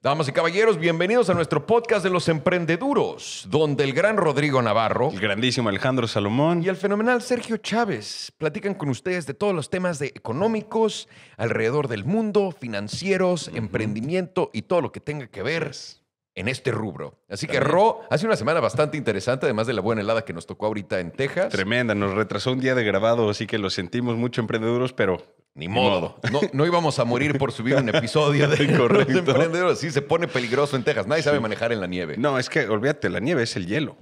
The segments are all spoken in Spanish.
Damas y caballeros, bienvenidos a nuestro podcast de los emprendeduros, donde el gran Rodrigo Navarro, el grandísimo Alejandro Salomón y el fenomenal Sergio Chávez platican con ustedes de todos los temas de económicos alrededor del mundo, financieros, emprendimiento y todo lo que tenga que ver en este rubro. Así que Ro, hace una semana bastante interesante, además de la buena helada que nos tocó ahorita en Texas. Tremenda, nos retrasó un día de grabado, así que lo sentimos mucho, emprendeduros, pero ni modo. No, no, íbamos a morir por subir un episodio de incorrecto Sí, se pone peligroso en Texas. Nadie sabe manejar en la nieve. No, es que olvídate, la nieve es el hielo.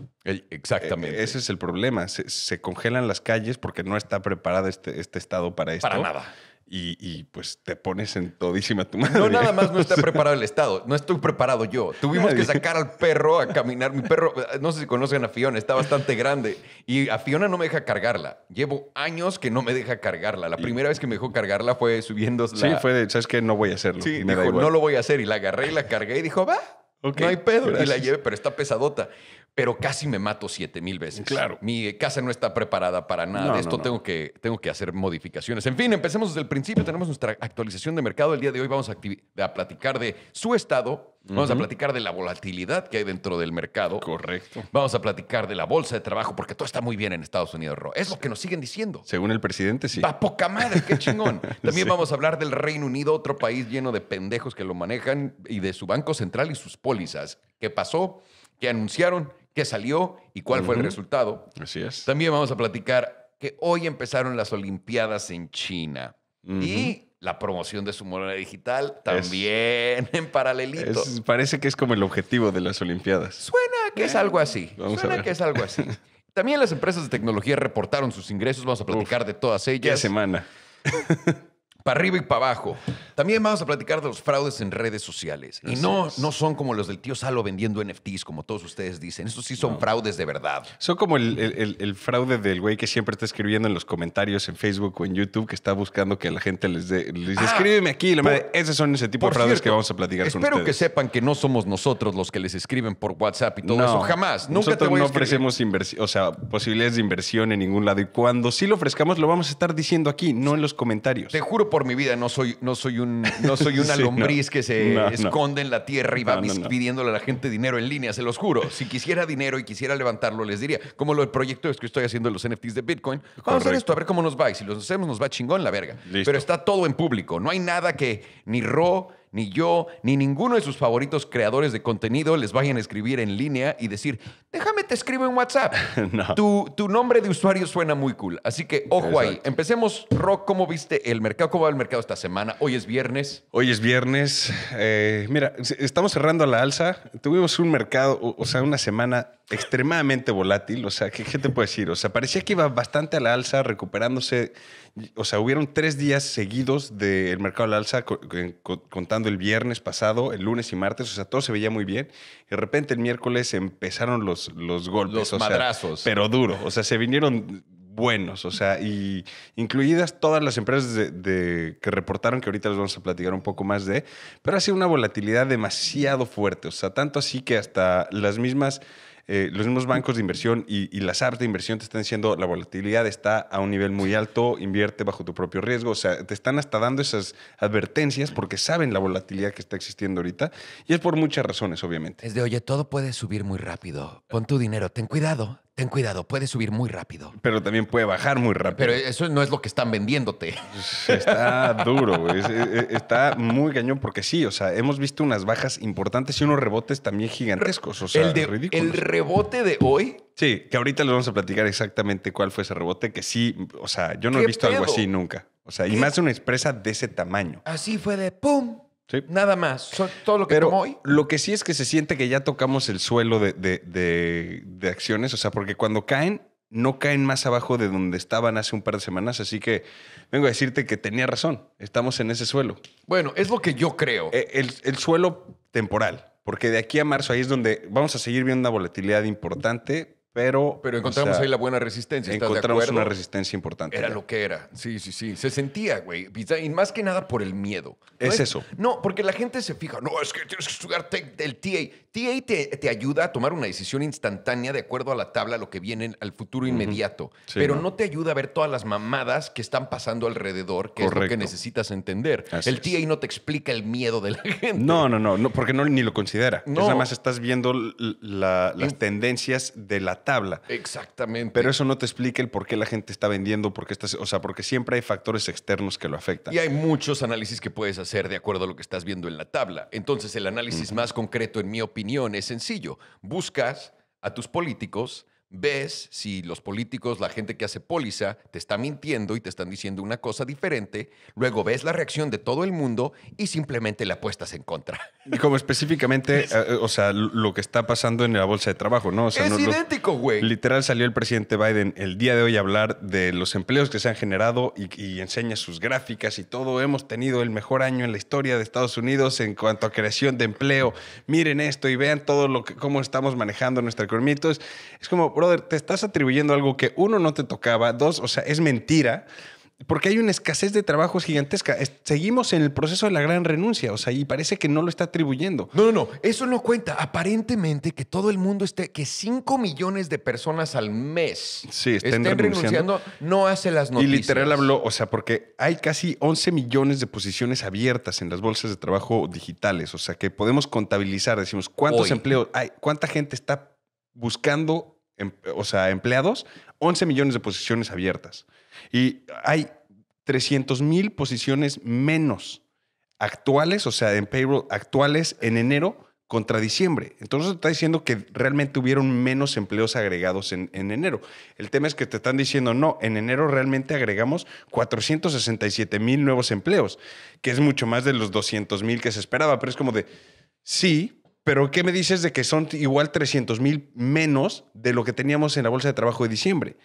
exactamente. E, e, ese es el problema. Se, congelan las calles porque no está preparado este, este estado para esto. Para nada. Y, pues te pones en todísima tu madre. No, nada más no está preparado el Estado, no estoy preparado yo. Tuvimos que sacar al perro a caminar. Mi perro, eh, no sé si conocen a Fiona, está bastante grande. Y a Fiona no me deja cargarla. Llevo años que no me deja cargarla. La primera vez que me dejó cargarla fue subiendo. Sí, fue de, ¿sabes qué? No voy a hacerlo. Sí, no lo voy a hacer. Y la agarré y la cargué y dijo, va, no hay pedo. Y la llevé, pero está pesadota pero casi me mato siete mil veces. Claro. Mi casa no está preparada para nada de esto. Tengo, que, tengo que hacer modificaciones. En fin, empecemos desde el principio. Tenemos nuestra actualización de mercado. El día de hoy vamos a, platicar de su estado. Vamos a platicar de la volatilidad que hay dentro del mercado. Correcto. Vamos a platicar de la bolsa de trabajo, porque todo está muy bien en Estados Unidos, Ro. Es lo que nos siguen diciendo. Según el presidente, sí. ¡Va poca madre! ¡Qué chingón! También vamos a hablar del Reino Unido, otro país lleno de pendejos que lo manejan, y de su Banco Central y sus pólizas. ¿Qué pasó? ¿Qué anunciaron? qué salió y cuál fue el resultado. Así es. También vamos a platicar que hoy empezaron las Olimpiadas en China y la promoción de su moneda digital también en paralelito. parece que es como el objetivo de las Olimpiadas. Suena que es eh, algo así. Suena que es algo así. También las empresas de tecnología reportaron sus ingresos. Vamos a platicar de todas ellas. ¿Qué semana? para arriba y para abajo. También vamos a platicar de los fraudes en redes sociales. y no, no son como los del tío Salo vendiendo NFTs, como todos ustedes dicen. Estos sí son fraudes de verdad. Son como el, fraude del güey que siempre está escribiendo en los comentarios en Facebook o en YouTube, que está buscando que la gente les, dé... les ah. escríbeme aquí. La Esos son ese tipo de fraudes que vamos a platicar con Espero que sepan que no somos nosotros los que les escriben por WhatsApp y todo eso. Jamás. Nunca te no ofrecemos o sea, posibilidades de inversión en ningún lado. Y cuando sí lo ofrezcamos, lo vamos a estar diciendo aquí, no en los comentarios. Te juro por por mi vida, no soy, no soy, un, no soy una lombriz que se esconde en la tierra y va pidiéndole a la gente dinero en línea, se los juro. Si quisiera dinero y quisiera levantarlo, les diría, como lo, el proyecto es que estoy haciendo los NFTs de Bitcoin, vamos a ver esto, a ver cómo nos va. Y si los hacemos, nos va chingón la verga. Pero está todo en público. No hay nada que ni Ro ni yo, ni ninguno de sus favoritos creadores de contenido les vayan a escribir en línea y decir, déjame te escribo en WhatsApp. no. tu, nombre de usuario suena muy cool. Así que ojo ahí. Empecemos, Rock, ¿cómo viste el mercado? ¿Cómo va el mercado esta semana? Hoy es viernes. Hoy es viernes. Eh, mira, estamos cerrando a la alza. Tuvimos un mercado, o sea, una semana extremadamente volátil. O sea, ¿qué, te puedo decir? O sea, parecía que iba bastante a la alza, recuperándose. O sea, hubieron tres días seguidos del mercado a la alza, contando el viernes pasado, el lunes y martes. O sea, todo se veía muy bien. Y de repente el miércoles empezaron los, los golpes. Los o madrazos. Sea, pero duro. O sea, se vinieron buenos, o sea, y incluidas todas las empresas de, que reportaron, que ahorita les vamos a platicar un poco más de, pero ha sido una volatilidad demasiado fuerte, o sea, tanto así que hasta las mismas eh, los mismos bancos de inversión y, las apps de inversión te están diciendo la volatilidad está a un nivel muy alto, invierte bajo tu propio riesgo. O sea, te están hasta dando esas advertencias porque saben la volatilidad que está existiendo ahorita y es por muchas razones, obviamente. Es de, oye, todo puede subir muy rápido. Pon tu dinero, ten cuidado ten cuidado, puede subir muy rápido. Pero también puede bajar muy rápido. Pero eso no es lo que están vendiéndote. Está duro, güey. Está muy cañón porque sí, o sea, hemos visto unas bajas importantes y unos rebotes también gigantescos. O sea, el, el rebote de hoy. Sí, que ahorita les vamos a platicar exactamente cuál fue ese rebote, que sí, o sea, yo no he visto algo así nunca. O sea, y más una expresa de ese tamaño. Así fue de pum, Nada más, todo lo que Pero hoy. Lo que sí es que se siente que ya tocamos el suelo de, acciones, o sea, porque cuando caen, no caen más abajo de donde estaban hace un par de semanas, así que vengo a decirte que tenía razón, estamos en ese suelo. Bueno, es lo que yo creo. Eh, el, el suelo temporal, porque de aquí a marzo ahí es donde vamos a seguir viendo una volatilidad importante, pero, encontramos ahí la buena resistencia. encontramos una resistencia importante. Era lo que era. Sí, sí, sí. Se sentía, güey. Y más que nada por el miedo. es, eso. No, porque la gente se fija. No, es que tienes que estudiar del TA. TA te, ayuda a tomar una decisión instantánea de acuerdo a la tabla, lo que viene al futuro inmediato, pero ¿no? te ayuda a ver todas las mamadas que están pasando alrededor, que es lo que necesitas entender. el TA no te explica el miedo de la gente. No, no, no, porque no, ni lo considera. No. más estás viendo las tendencias de la tabla. Exactamente. Pero eso no te explica el por qué la gente está vendiendo, porque estás, o sea, porque siempre hay factores externos que lo afectan. Y hay muchos análisis que puedes hacer de acuerdo a lo que estás viendo en la tabla. Entonces, el análisis más concreto, en mi opinión, es sencillo. Buscas a tus políticos ves si los políticos, la gente que hace póliza, te está mintiendo y te están diciendo una cosa diferente, luego ves la reacción de todo el mundo y simplemente la apuestas en contra. Y como específicamente, eh, eh, o sea, lo que está pasando en la bolsa de trabajo, ¿no? es idéntico, güey. Literal salió el presidente Biden el día de hoy a hablar de los empleos que se han generado y, enseña sus gráficas y todo. Hemos tenido el mejor año en la historia de Estados Unidos en cuanto a creación de empleo. Miren esto y vean todo lo que, cómo estamos manejando nuestra economía. es como, te estás atribuyendo algo que uno no te tocaba, dos, o sea, es mentira porque hay una escasez de trabajos gigantesca. Seguimos en el proceso de la gran renuncia, o sea, y parece que no lo está atribuyendo. No, no, no, eso no cuenta. Aparentemente que todo el mundo esté, que 5 millones de personas al mes estén, renunciando. no hace las noticias. Y literal habló, o sea, porque hay casi 11 millones de posiciones abiertas en las bolsas de trabajo digitales, o sea, que podemos contabilizar, decimos, ¿cuántos empleos hay? ¿Cuánta gente está buscando Em, o sea, empleados, 11 millones de posiciones abiertas. Y hay 300 mil posiciones menos actuales, o sea, en payroll actuales en enero contra diciembre. Entonces está diciendo que realmente hubieron menos empleos agregados en, enero. El tema es que te están diciendo, no, en enero realmente agregamos 467 mil nuevos empleos, que es mucho más de los 200 mil que se esperaba, pero es como de, sí, pero ¿qué me dices de que son igual 300 mil menos de lo que teníamos en la bolsa de trabajo de diciembre?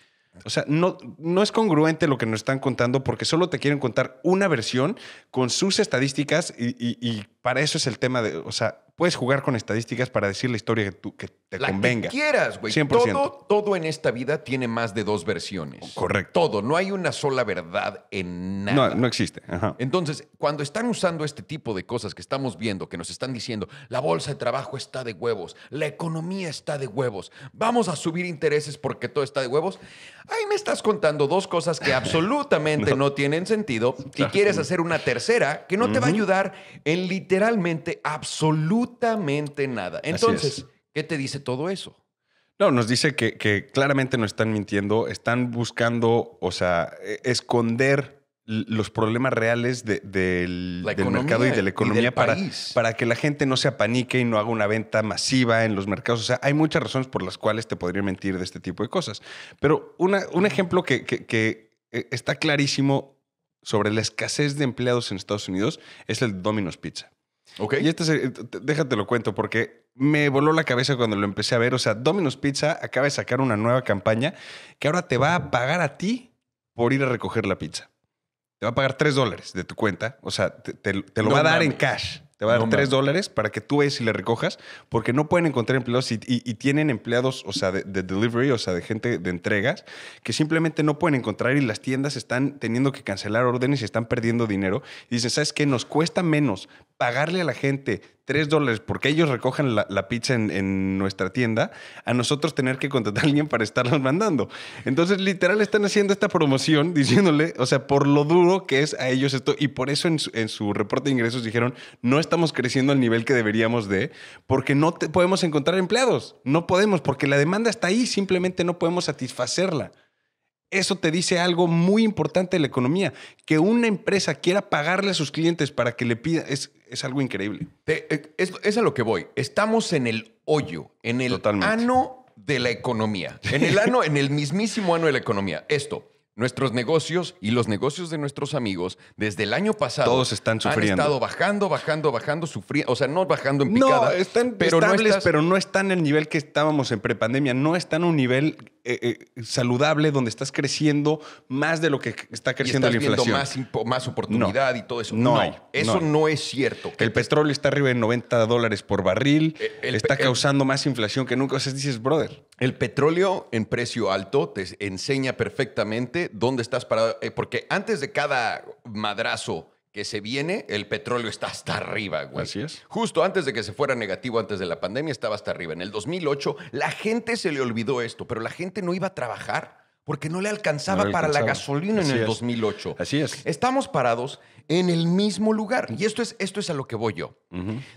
O sea, no, no es congruente lo que nos están contando porque solo te quieren contar una versión con sus estadísticas y, y para eso es el tema de, o sea, Puedes jugar con estadísticas para decir la historia que, que te la convenga. Que quieras, güey. Todo, todo en esta vida tiene más de dos versiones. Correcto. Todo. No hay una sola verdad en nada. No, no existe. Entonces, cuando están usando este tipo de cosas que estamos viendo, que nos están diciendo, la bolsa de trabajo está de huevos, la economía está de huevos, vamos a subir intereses porque todo está de huevos, ahí me estás contando dos cosas que absolutamente no. tienen sentido y quieres hacer una tercera que no te va a ayudar en literalmente absolutamente absolutamente nada. Entonces, ¿qué te dice todo eso? No, nos dice que, claramente no están mintiendo, están buscando, o sea, e, esconder los problemas reales del, mercado y de la economía para, que la gente no se apanique y no haga una venta masiva en los mercados. O sea, hay muchas razones por las cuales te podría mentir de este tipo de cosas. Pero un ejemplo que, que e, está clarísimo sobre la escasez de empleados en Estados Unidos es el Domino's Pizza. Ok. Y este, eh, déjate lo cuento, porque me voló la cabeza cuando lo empecé a ver. O sea, Domino's Pizza acaba de sacar una nueva campaña que ahora te va a pagar a ti por ir a recoger la pizza. Te va a pagar 3 dólares de tu cuenta. O sea, te, lo va a dar en cash. Te va a dar dólares para que tú veas y le recojas, porque no pueden encontrar empleados y, tienen empleados, o sea, de, de, delivery, o sea, de gente de entregas, que simplemente no pueden encontrar y las tiendas están teniendo que cancelar órdenes y están perdiendo dinero. Y dicen, ¿sabes qué? Nos cuesta menos pagarle a la gente 3 dólares porque ellos recojan la, pizza en, nuestra tienda, a nosotros tener que contratar a alguien para estarlos mandando. Entonces, literal, están haciendo esta promoción diciéndole, o sea, por lo duro que es a ellos esto, y por eso en su, reporte de ingresos dijeron, no estamos creciendo al nivel que deberíamos de, porque no podemos encontrar empleados, no podemos, porque la demanda está ahí, simplemente no podemos satisfacerla. Eso te dice algo muy importante de la economía, que una empresa quiera pagarle a sus clientes para que le pida, es, es algo increíble. Eh, es, a lo que voy. Estamos en el hoyo, en el ano de la economía. En el ano, en el mismísimo ano de la economía. Esto, Nuestros negocios y los negocios de nuestros amigos desde el año pasado Todos están sufriendo. han estado bajando, bajando, bajando, sufriendo, o sea, no bajando en picada. están pero no pero no están en el nivel que estábamos en prepandemia, no están a un nivel eh, eh, saludable donde estás creciendo más de lo que está creciendo la inflación. Más, más oportunidad y todo eso. No, hay, eso no, es cierto. El petróleo está arriba de 90 dólares por barril, eh, está causando más inflación que nunca. O sea, dices, brother. El petróleo en precio alto te enseña perfectamente dónde estás parado, eh, porque antes de cada madrazo que se viene, el petróleo está hasta arriba, güey. Así es. Justo antes de que se fuera negativo, antes de la pandemia, estaba hasta arriba. En el 2008, la gente se le olvidó esto, pero la gente no iba a trabajar porque no le alcanzaba, para la gasolina en el 2008. Así es. Estamos parados en el mismo lugar. Y esto es, esto es a lo que voy yo.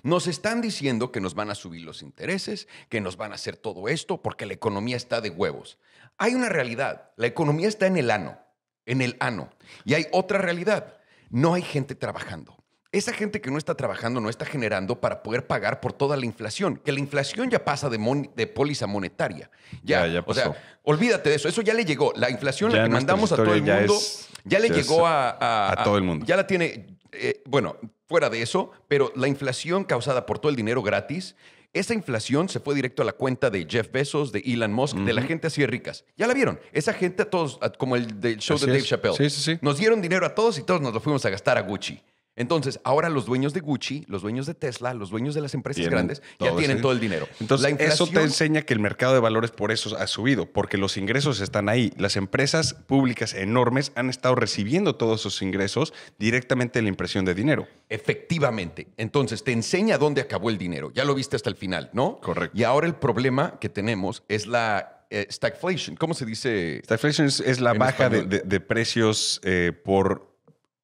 Nos están diciendo que nos van a subir los intereses, que nos van a hacer todo esto porque la economía está de huevos. Hay una realidad. La economía está en el ano, en el ano. Y hay otra realidad. No hay gente trabajando. Esa gente que no está trabajando no está generando para poder pagar por toda la inflación, que la inflación ya pasa de, póliza monetaria. Ya, O sea, olvídate de eso, eso ya le llegó. La inflación la que mandamos a todo el mundo ya, le llegó a, a, todo el mundo. Ya la tiene, eh, bueno, fuera de eso, pero la inflación causada por todo el dinero gratis esa inflación se fue directo a la cuenta de Jeff Bezos, de Elon Musk, de la gente así de ricas. Ya la vieron. Esa gente, a todos, como el del show de Dave Chappelle. Sí, sí, sí. Nos dieron dinero a todos y todos nos lo fuimos a gastar a Gucci. Entonces, ahora los dueños de Gucci, los dueños de Tesla, los dueños de las empresas grandes ya tienen todo el dinero. Entonces, eso te enseña que el mercado de valores por eso ha subido, porque los ingresos están ahí. Las empresas públicas enormes han estado recibiendo todos esos ingresos directamente de la impresión de dinero. Efectivamente. Entonces, te enseña dónde acabó el dinero. Ya lo viste hasta el final, ¿no? Correcto. Y ahora el problema que tenemos es la eh, stagflation. ¿Cómo se dice? Stagflation es, la baja de, precios eh, por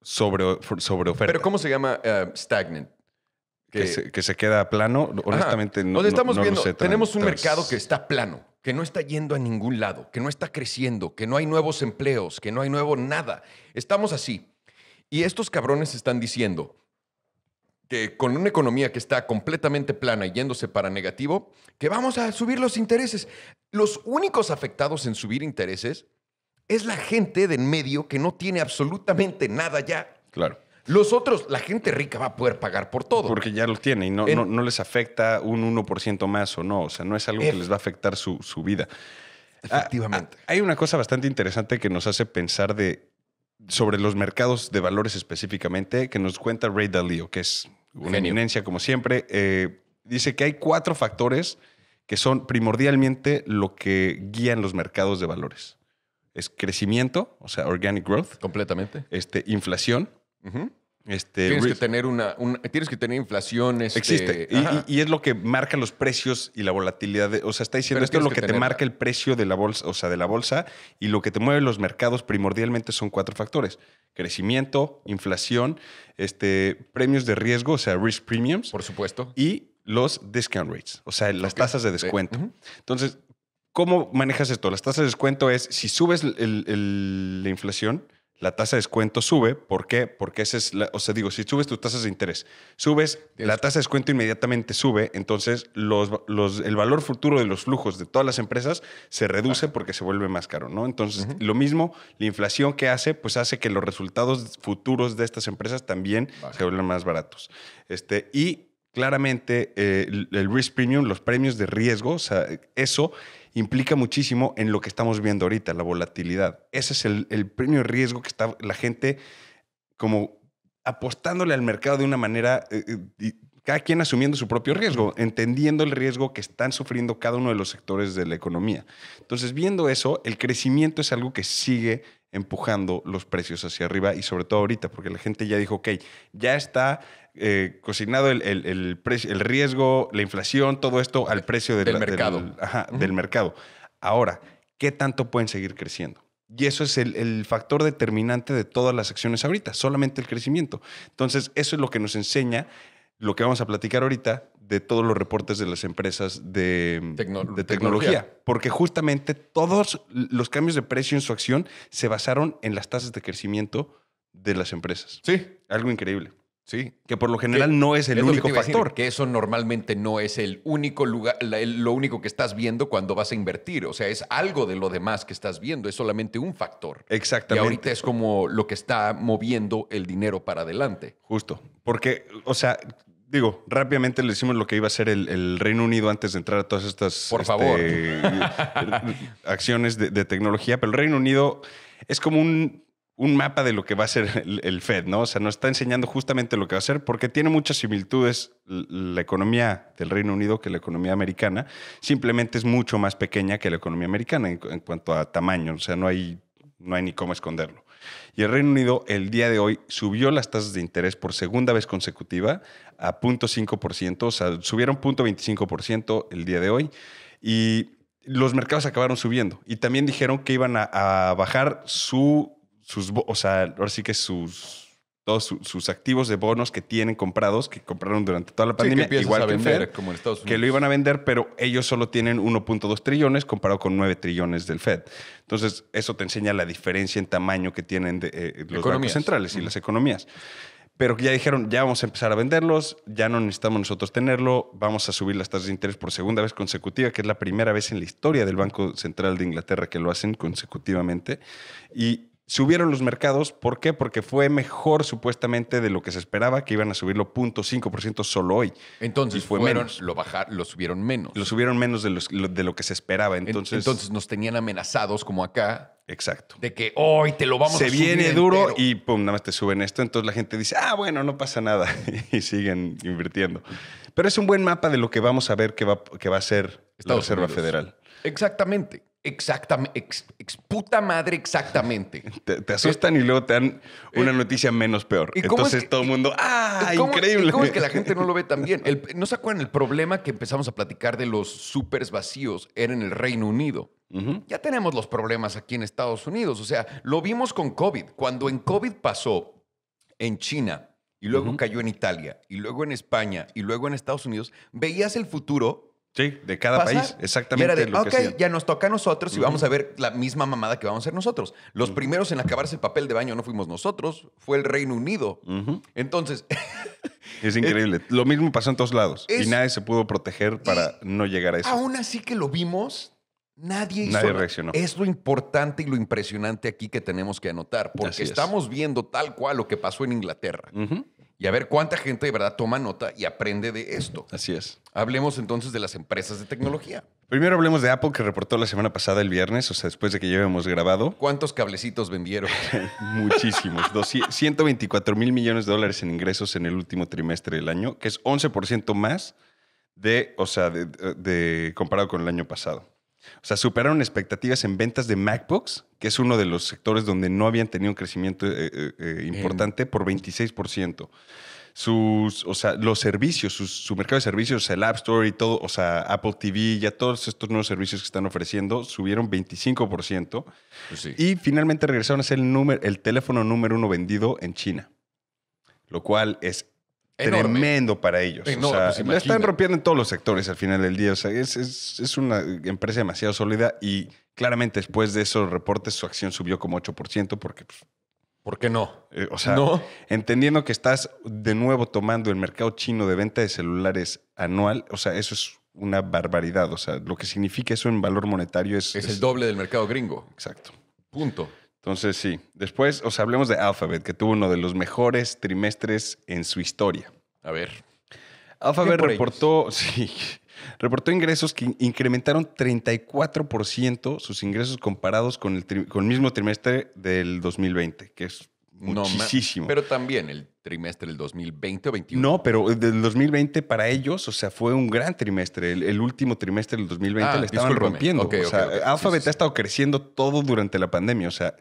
sobre, sobre oferta. Pero ¿cómo se llama eh, stagnant? Que, se, queda plano, honestamente no. estamos tenemos un mercado que está plano, que no está yendo a ningún lado, que no está creciendo, que no hay nuevos empleos, que no hay nuevo nada. Estamos así. Y estos cabrones están diciendo que con una economía que está completamente plana y yéndose para negativo, que vamos a subir los intereses. Los únicos afectados en subir intereses es la gente de en medio que no tiene absolutamente nada ya. Claro. Los otros, la gente rica va a poder pagar por todo. Porque ya lo tiene y no, les afecta un 1% más o no. O sea, no es algo que les va a afectar su, vida. Efectivamente. Ah, ah, hay una cosa bastante interesante que nos hace pensar de, sobre los mercados de valores específicamente, que nos cuenta Ray Dalio, que es una eminencia como siempre. Eh, dice que hay cuatro factores que son primordialmente lo que guían los mercados de valores es crecimiento, o sea, organic growth. Completamente. Este, inflación. Este, tienes que tener una, tienes que tener inflación. Este, existe. Y, es lo que marca los precios y la volatilidad. o sea, está diciendo esto es lo que, te marca el precio de la bolsa, o sea, de la bolsa y lo que te mueve los mercados primordialmente son cuatro factores: crecimiento, inflación, este, premios de riesgo, o sea, risk premiums. Por supuesto. Y los discount rates, o sea, las tasas de descuento. Entonces, ¿Cómo manejas esto? Las tasas de descuento es, si subes la inflación, la tasa de descuento sube. ¿Por qué? Porque esa es o sea, digo, si subes tus tasas de interés, subes, la tasa de descuento inmediatamente sube, entonces el valor futuro de los flujos de todas las empresas se reduce porque se vuelve más caro, ¿no? Entonces, lo mismo, la inflación que hace, pues hace que los resultados futuros de estas empresas también se vuelvan más baratos. Este, y claramente eh, el, risk premium, los premios de riesgo, eso implica muchísimo en lo que estamos viendo ahorita, la volatilidad. Ese es el, premio de riesgo que está la gente como apostándole al mercado de una manera, eh, eh, cada quien asumiendo su propio riesgo, entendiendo el riesgo que están sufriendo cada uno de los sectores de la economía. Entonces, viendo eso, el crecimiento es algo que sigue empujando los precios hacia arriba y sobre todo ahorita, porque la gente ya dijo, ok, ya está eh, cocinado el, riesgo, la inflación, todo esto al precio del, mercado. mercado. Ahora, ¿qué tanto pueden seguir creciendo? Y eso es el, factor determinante de todas las acciones ahorita, solamente el crecimiento. Entonces, eso es lo que nos enseña lo que vamos a platicar ahorita de todos los reportes de las empresas de, tecnología, porque justamente todos los cambios de precio en su acción se basaron en las tasas de crecimiento de las empresas. Sí. Algo increíble. Que por lo general no es el único factor. que eso normalmente no es el único lugar, lo único que estás viendo cuando vas a invertir. O sea, es algo de lo demás que estás viendo, es solamente un factor. Exactamente. Y ahorita es como lo que está moviendo el dinero para adelante. Justo. Porque, o sea, digo, rápidamente le decimos lo que iba a ser el, Reino Unido antes de entrar a todas estas Por este, favor. acciones de, tecnología, pero el Reino Unido es como un un mapa de lo que va a ser el, Fed, ¿no? O sea, nos está enseñando justamente lo que va a ser porque tiene muchas similitudes la economía del Reino Unido que la economía americana, simplemente es mucho más pequeña que la economía americana en, cuanto a tamaño, o sea, no hay, no hay ni cómo esconderlo. Y el Reino Unido el día de hoy subió las tasas de interés por segunda vez consecutiva a 0.5%, o sea, subieron 0.25% el día de hoy y los mercados acabaron subiendo y también dijeron que iban a bajar su sus, o sea, ahora sí que sus todos sus activos de bonos que tienen comprados, que compraron durante toda la pandemia, que igual a que como en Estados Unidos. que lo iban a vender, pero ellos solo tienen 1.2 trillones comparado con 9 trillones del Fed. Entonces, eso te enseña la diferencia en tamaño que tienen de, eh, los bancos centrales y las economías. Pero ya dijeron, ya vamos a empezar a venderlos, ya no necesitamos nosotros tenerlo, vamos a subir las tasas de interés por segunda vez consecutiva, que es la primera vez en la historia del Banco Central de Inglaterra que lo hacen consecutivamente. Y Subieron los mercados, ¿por qué? Porque fue mejor supuestamente de lo que se esperaba, que iban a subirlo 0.5% solo hoy. Entonces, fueron, Lo, bajar, lo subieron menos. Lo subieron menos de, de lo que se esperaba. Entonces, entonces nos tenían amenazados como acá. Exacto. De que hoy te lo vamos a subir. Se viene duro y pum, nada más te suben esto. Entonces la gente dice, ah, bueno, no pasa nada. y siguen invirtiendo. Pero es un buen mapa de lo que vamos a ver que va, que va a ser la Reserva Federal. Exactamente. Exactamente, puta madre, exactamente. Te, asustan y luego te dan una eh, noticia menos peor. Entonces todo el mundo, ¡ah! increíble. ¿Cómo es que la gente no lo ve tan bien? ¿No se acuerdan el problema que empezamos a platicar de los supers vacíos? Era en el Reino Unido. Ya tenemos los problemas aquí en Estados Unidos. O sea, lo vimos con COVID. Cuando en COVID pasó en China y luego cayó en Italia y luego en España y luego en Estados Unidos, veías el futuro Sí, de cada país, exactamente. Y era de, ok, ya nos toca a nosotros y vamos a ver la misma mamada que vamos a hacer nosotros. Los primeros en acabarse el papel de baño no fuimos nosotros, fue el Reino Unido. Entonces. es increíble. Eh, lo mismo pasó en todos lados y nadie se pudo proteger para no llegar a eso. Aún así que lo vimos, nadie hizo. Nadie reaccionó. Es lo importante y lo impresionante aquí que tenemos que anotar, porque estamos viendo tal cual lo que pasó en Inglaterra y a ver cuánta gente de verdad toma nota y aprende de esto. Así es. Hablemos entonces de las empresas de tecnología. Primero hablemos de Apple que reportó la semana pasada el viernes, o sea, después de que ya habíamos grabado. ¿Cuántos cablecitos vendieron? Muchísimos. 124 mil millones de dólares en ingresos en el último trimestre del año, que es 11% más de, o sea, de, comparado con el año pasado. O sea, superaron expectativas en ventas de MacBooks, que es uno de los sectores donde no habían tenido un crecimiento eh, eh, eh, importante, por 26%. Sus, o sea, los servicios, su mercado de servicios, el App Store y todo, o sea, Apple TV, ya todos estos nuevos servicios que están ofreciendo subieron 25%. Pues y finalmente regresaron a ser el, número, el teléfono número uno vendido en China, lo cual es Tremendo para ellos. Pues, la están rompiendo en todos los sectores al final del día. O sea, es, una empresa demasiado sólida y claramente después de esos reportes su acción subió como 8% porque pues, ¿Por qué no? Eh, o sea, entendiendo que estás de nuevo tomando el mercado chino de venta de celulares anual, o sea, eso es una barbaridad. O sea, lo que significa eso en valor monetario Es, es el doble del mercado gringo. Exacto. Punto. Entonces, sí. Después os hablemos de Alphabet, que tuvo uno de los mejores trimestres en su historia. A ver. Alphabet reportó, sí, reportó ingresos que incrementaron 34% sus ingresos comparados con el, con mismo trimestre del 2020, que es muchísimo. pero también el trimestre del 2020 o 21. No, pero eh, del 2020 para ellos, o sea, fue un gran trimestre. El, último trimestre del 2020 ah, la estaban rompiendo. o Alphabet ha estado creciendo todo durante la pandemia. O sea,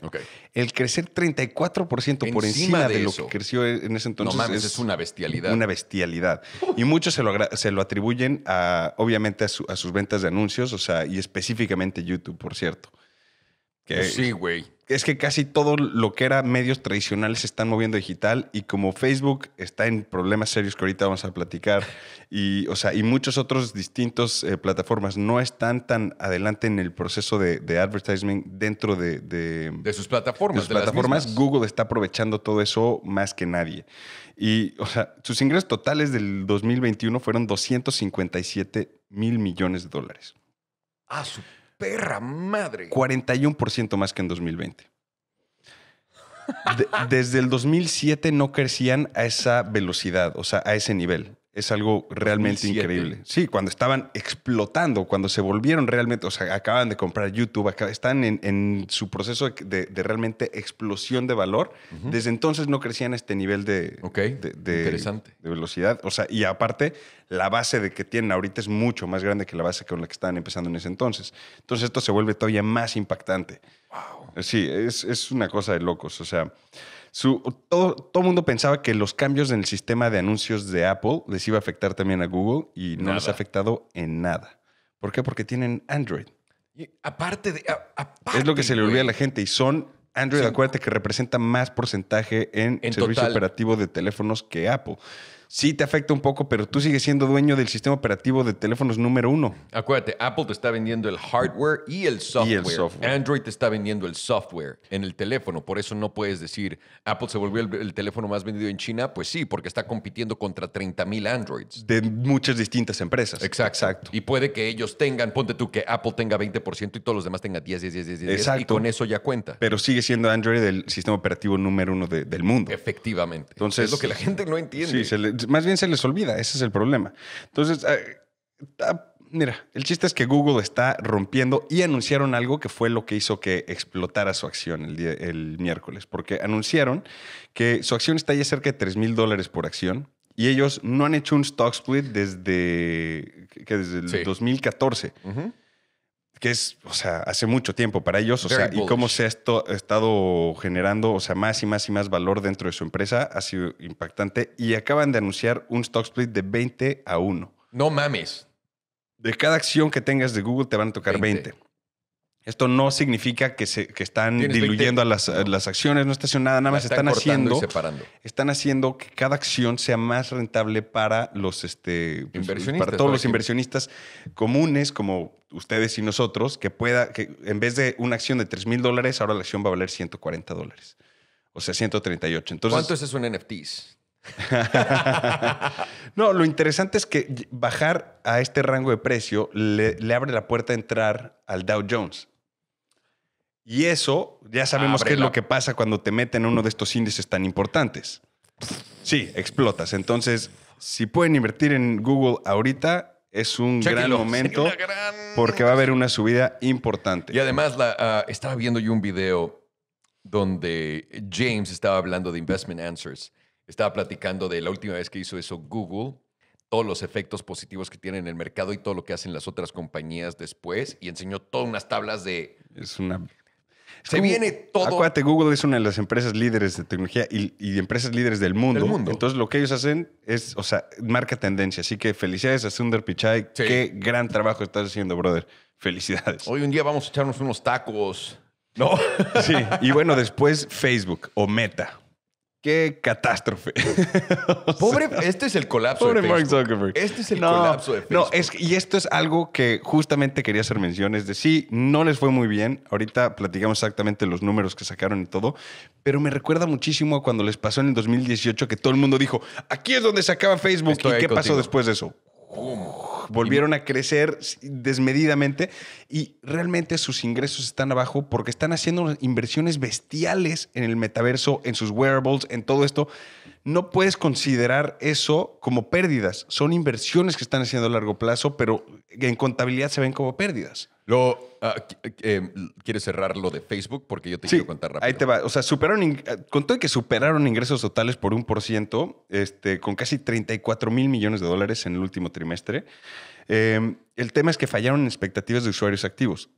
el crecer 34% por encima, de, lo que creció e-, en ese entonces. es, una bestialidad. Una bestialidad. Y muchos se lo, se lo atribuyen a, obviamente, a sus ventas de anuncios, o sea, y específicamente YouTube, por cierto. Pues sí, güey. Es que casi todo lo que era medios tradicionales se están moviendo digital y como Facebook está en problemas serios que ahorita vamos a platicar y, o sea, y muchos otros distintos eh, plataformas no están tan adelante en el proceso de, de advertising dentro de, sus plataformas. De plataformas, Google está aprovechando todo eso más que nadie. Y, o sea, sus ingresos totales del 2021 fueron 257 mil millones de dólares. Ah, su perra madre. 41% más que en 2020. desde el 2007 no crecían a esa velocidad, o sea, a ese nivel es algo realmente increíble. Sí, cuando estaban explotando, cuando se volvieron realmente, o sea, acaban de comprar YouTube, están en, su proceso de, realmente explosión de valor. Desde entonces no crecían a este nivel de, de, Interesante. de velocidad. O sea, y aparte, la base de que tienen ahorita es mucho más grande que la base con la que estaban empezando en ese entonces. Entonces esto se vuelve todavía más impactante. Sí, es, es una cosa de locos. O sea... Su, todo el mundo pensaba que los cambios en el sistema de anuncios de Apple les iba a afectar también a Google y no les ha afectado en nada. ¿Por qué? Porque tienen Android. aparte de... es lo que se le olvida a la gente y son Android, acuérdate que representa más porcentaje en, servicio operativo de teléfonos que Apple sí te afecta un poco, pero tú sigues siendo dueño del sistema operativo de teléfonos número uno. Acuérdate, Apple te está vendiendo el hardware y el software. Y el software. Android te está vendiendo el software en el teléfono. Por eso no puedes decir, Apple se volvió el, teléfono más vendido en China. Pues sí, porque está compitiendo contra 30 mil Androids. De muchas distintas empresas. Exacto. Y puede que ellos tengan, ponte tú que Apple tenga 20% y todos los demás tengan 10, 10, 10, 10. Exacto. Y con eso ya cuenta. Pero sigue siendo Android el sistema operativo número uno del mundo. Efectivamente. Entonces, es lo que la gente no entiende más bien se les olvida, ese es el problema. Entonces, eh, ah, mira, el chiste es que Google está rompiendo y anunciaron algo que fue lo que hizo que explotara su acción el, miércoles, porque anunciaron que su acción está ya cerca de 3 mil dólares por acción. Y ellos no han hecho un stock split desde, desde el 2014 que es, o sea, hace mucho tiempo para ellos, o sea, y cómo se ha estado generando, o sea, más y más y más valor dentro de su empresa, ha sido impactante. Y acaban de anunciar un stock split de 20 a 1. No mames. De cada acción que tengas de Google te van a tocar 20. Esto no significa que, se, que están diluyendo las, acciones, no está haciendo nada, nada más están, haciendo. Están haciendo que cada acción sea más rentable para los este, pues, para todos los inversionistas comunes, como ustedes y nosotros, que pueda, que en vez de una acción de 3 mil dólares, ahora la acción va a valer 140 dólares. O sea, 138. Entonces, ¿Cuánto es eso en NFTs? no, lo interesante es que bajar a este rango de precio le, le, abre la puerta a entrar al Dow Jones. Y eso ya sabemos qué es lo que pasa cuando te meten uno de estos índices tan importantes. Sí, explotas. Entonces, si pueden invertir en Google ahorita, es un gran momento porque va a haber una subida importante. Y además, la, ah, estaba viendo yo un video donde James estaba hablando de Investment Answers. Estaba platicando de la última vez que hizo eso Google, todos los efectos positivos que tiene en el mercado y todo lo que hacen las otras compañías después. Y enseñó todas unas tablas de... Es una se viene todo. Acuérdate, Google es una de las empresas líderes de tecnología y, empresas líderes del mundo. mundo. Entonces, lo que ellos hacen es, o sea, marca tendencia. Así que felicidades a Sundar Pichai. Qué gran trabajo estás haciendo, brother. Felicidades. Hoy un día vamos a echarnos unos tacos. ¿No? sí. Y bueno, después Facebook o Meta. Qué catástrofe. pobre, este es el colapso. Pobre de Mark Zuckerberg. Este es el no, colapso de Facebook. No, es, y esto es algo que justamente quería hacer mención. Es decir, no les fue muy bien. Ahorita platicamos exactamente los números que sacaron y todo. Pero me recuerda muchísimo a cuando les pasó en el 2018 que todo el mundo dijo: aquí es donde se acaba Facebook. ¿Y qué pasó después de eso? volvieron a crecer desmedidamente y realmente sus ingresos están abajo porque están haciendo inversiones bestiales en el metaverso, en sus wearables, en todo esto. No puedes considerar eso como pérdidas. Son inversiones que están haciendo a largo plazo, pero en contabilidad se ven como pérdidas. Lo, ah, eh, ¿Quieres cerrar lo de Facebook? Porque yo te quiero contar rápido. Ahí te va. O sea, superaron, eh, con que superaron ingresos totales por un por ciento, este, con casi 34 mil millones de dólares en el último trimestre. Eh, el tema es que fallaron en expectativas de usuarios activos.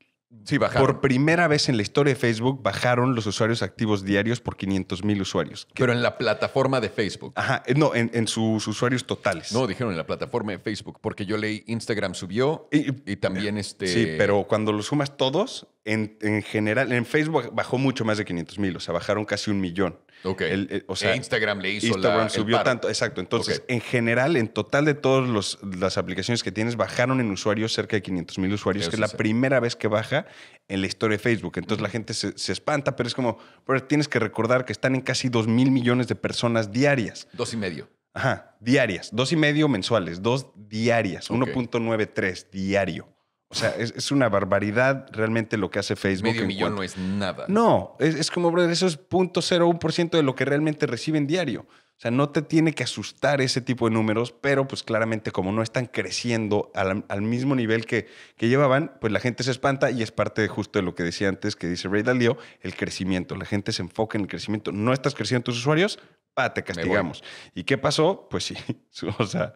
Por primera vez en la historia de Facebook bajaron los usuarios activos diarios por 500 mil usuarios. Pero en la plataforma de Facebook. Ajá, eh, no, en, sus usuarios totales. No, dijeron en la plataforma de Facebook, porque yo leí Instagram subió y, y también eh, este... Sí, pero cuando los sumas todos, en, general, en Facebook bajó mucho más de 500 mil, o sea, bajaron casi un millón. Ok. o sea, e Instagram le hizo Instagram subió tanto, exacto. Entonces, en general, en total de todas las aplicaciones que tienes, bajaron en usuarios cerca de 500 mil usuarios, que es la primera vez que baja en la historia de Facebook. Entonces, la gente se, espanta, pero es como, pero tienes que recordar que están en casi 2 mil millones de personas diarias. Dos y medio. Ajá, diarias. Dos y medio mensuales, dos diarias, 1.93 diario. O sea, es, una barbaridad realmente lo que hace Facebook. Medio millón no es nada. No, es, como, brother, eso es 0.01% de lo que realmente reciben diario. O sea, no te tiene que asustar ese tipo de números, pero pues claramente como no están creciendo al, mismo nivel que, que, llevaban, pues la gente se espanta y es parte de justo de lo que decía antes, que dice Ray Dalio, el crecimiento. La gente se enfoca en el crecimiento. No estás creciendo tus usuarios, pa, te castigamos. ¿Y qué pasó? Pues sí, o sea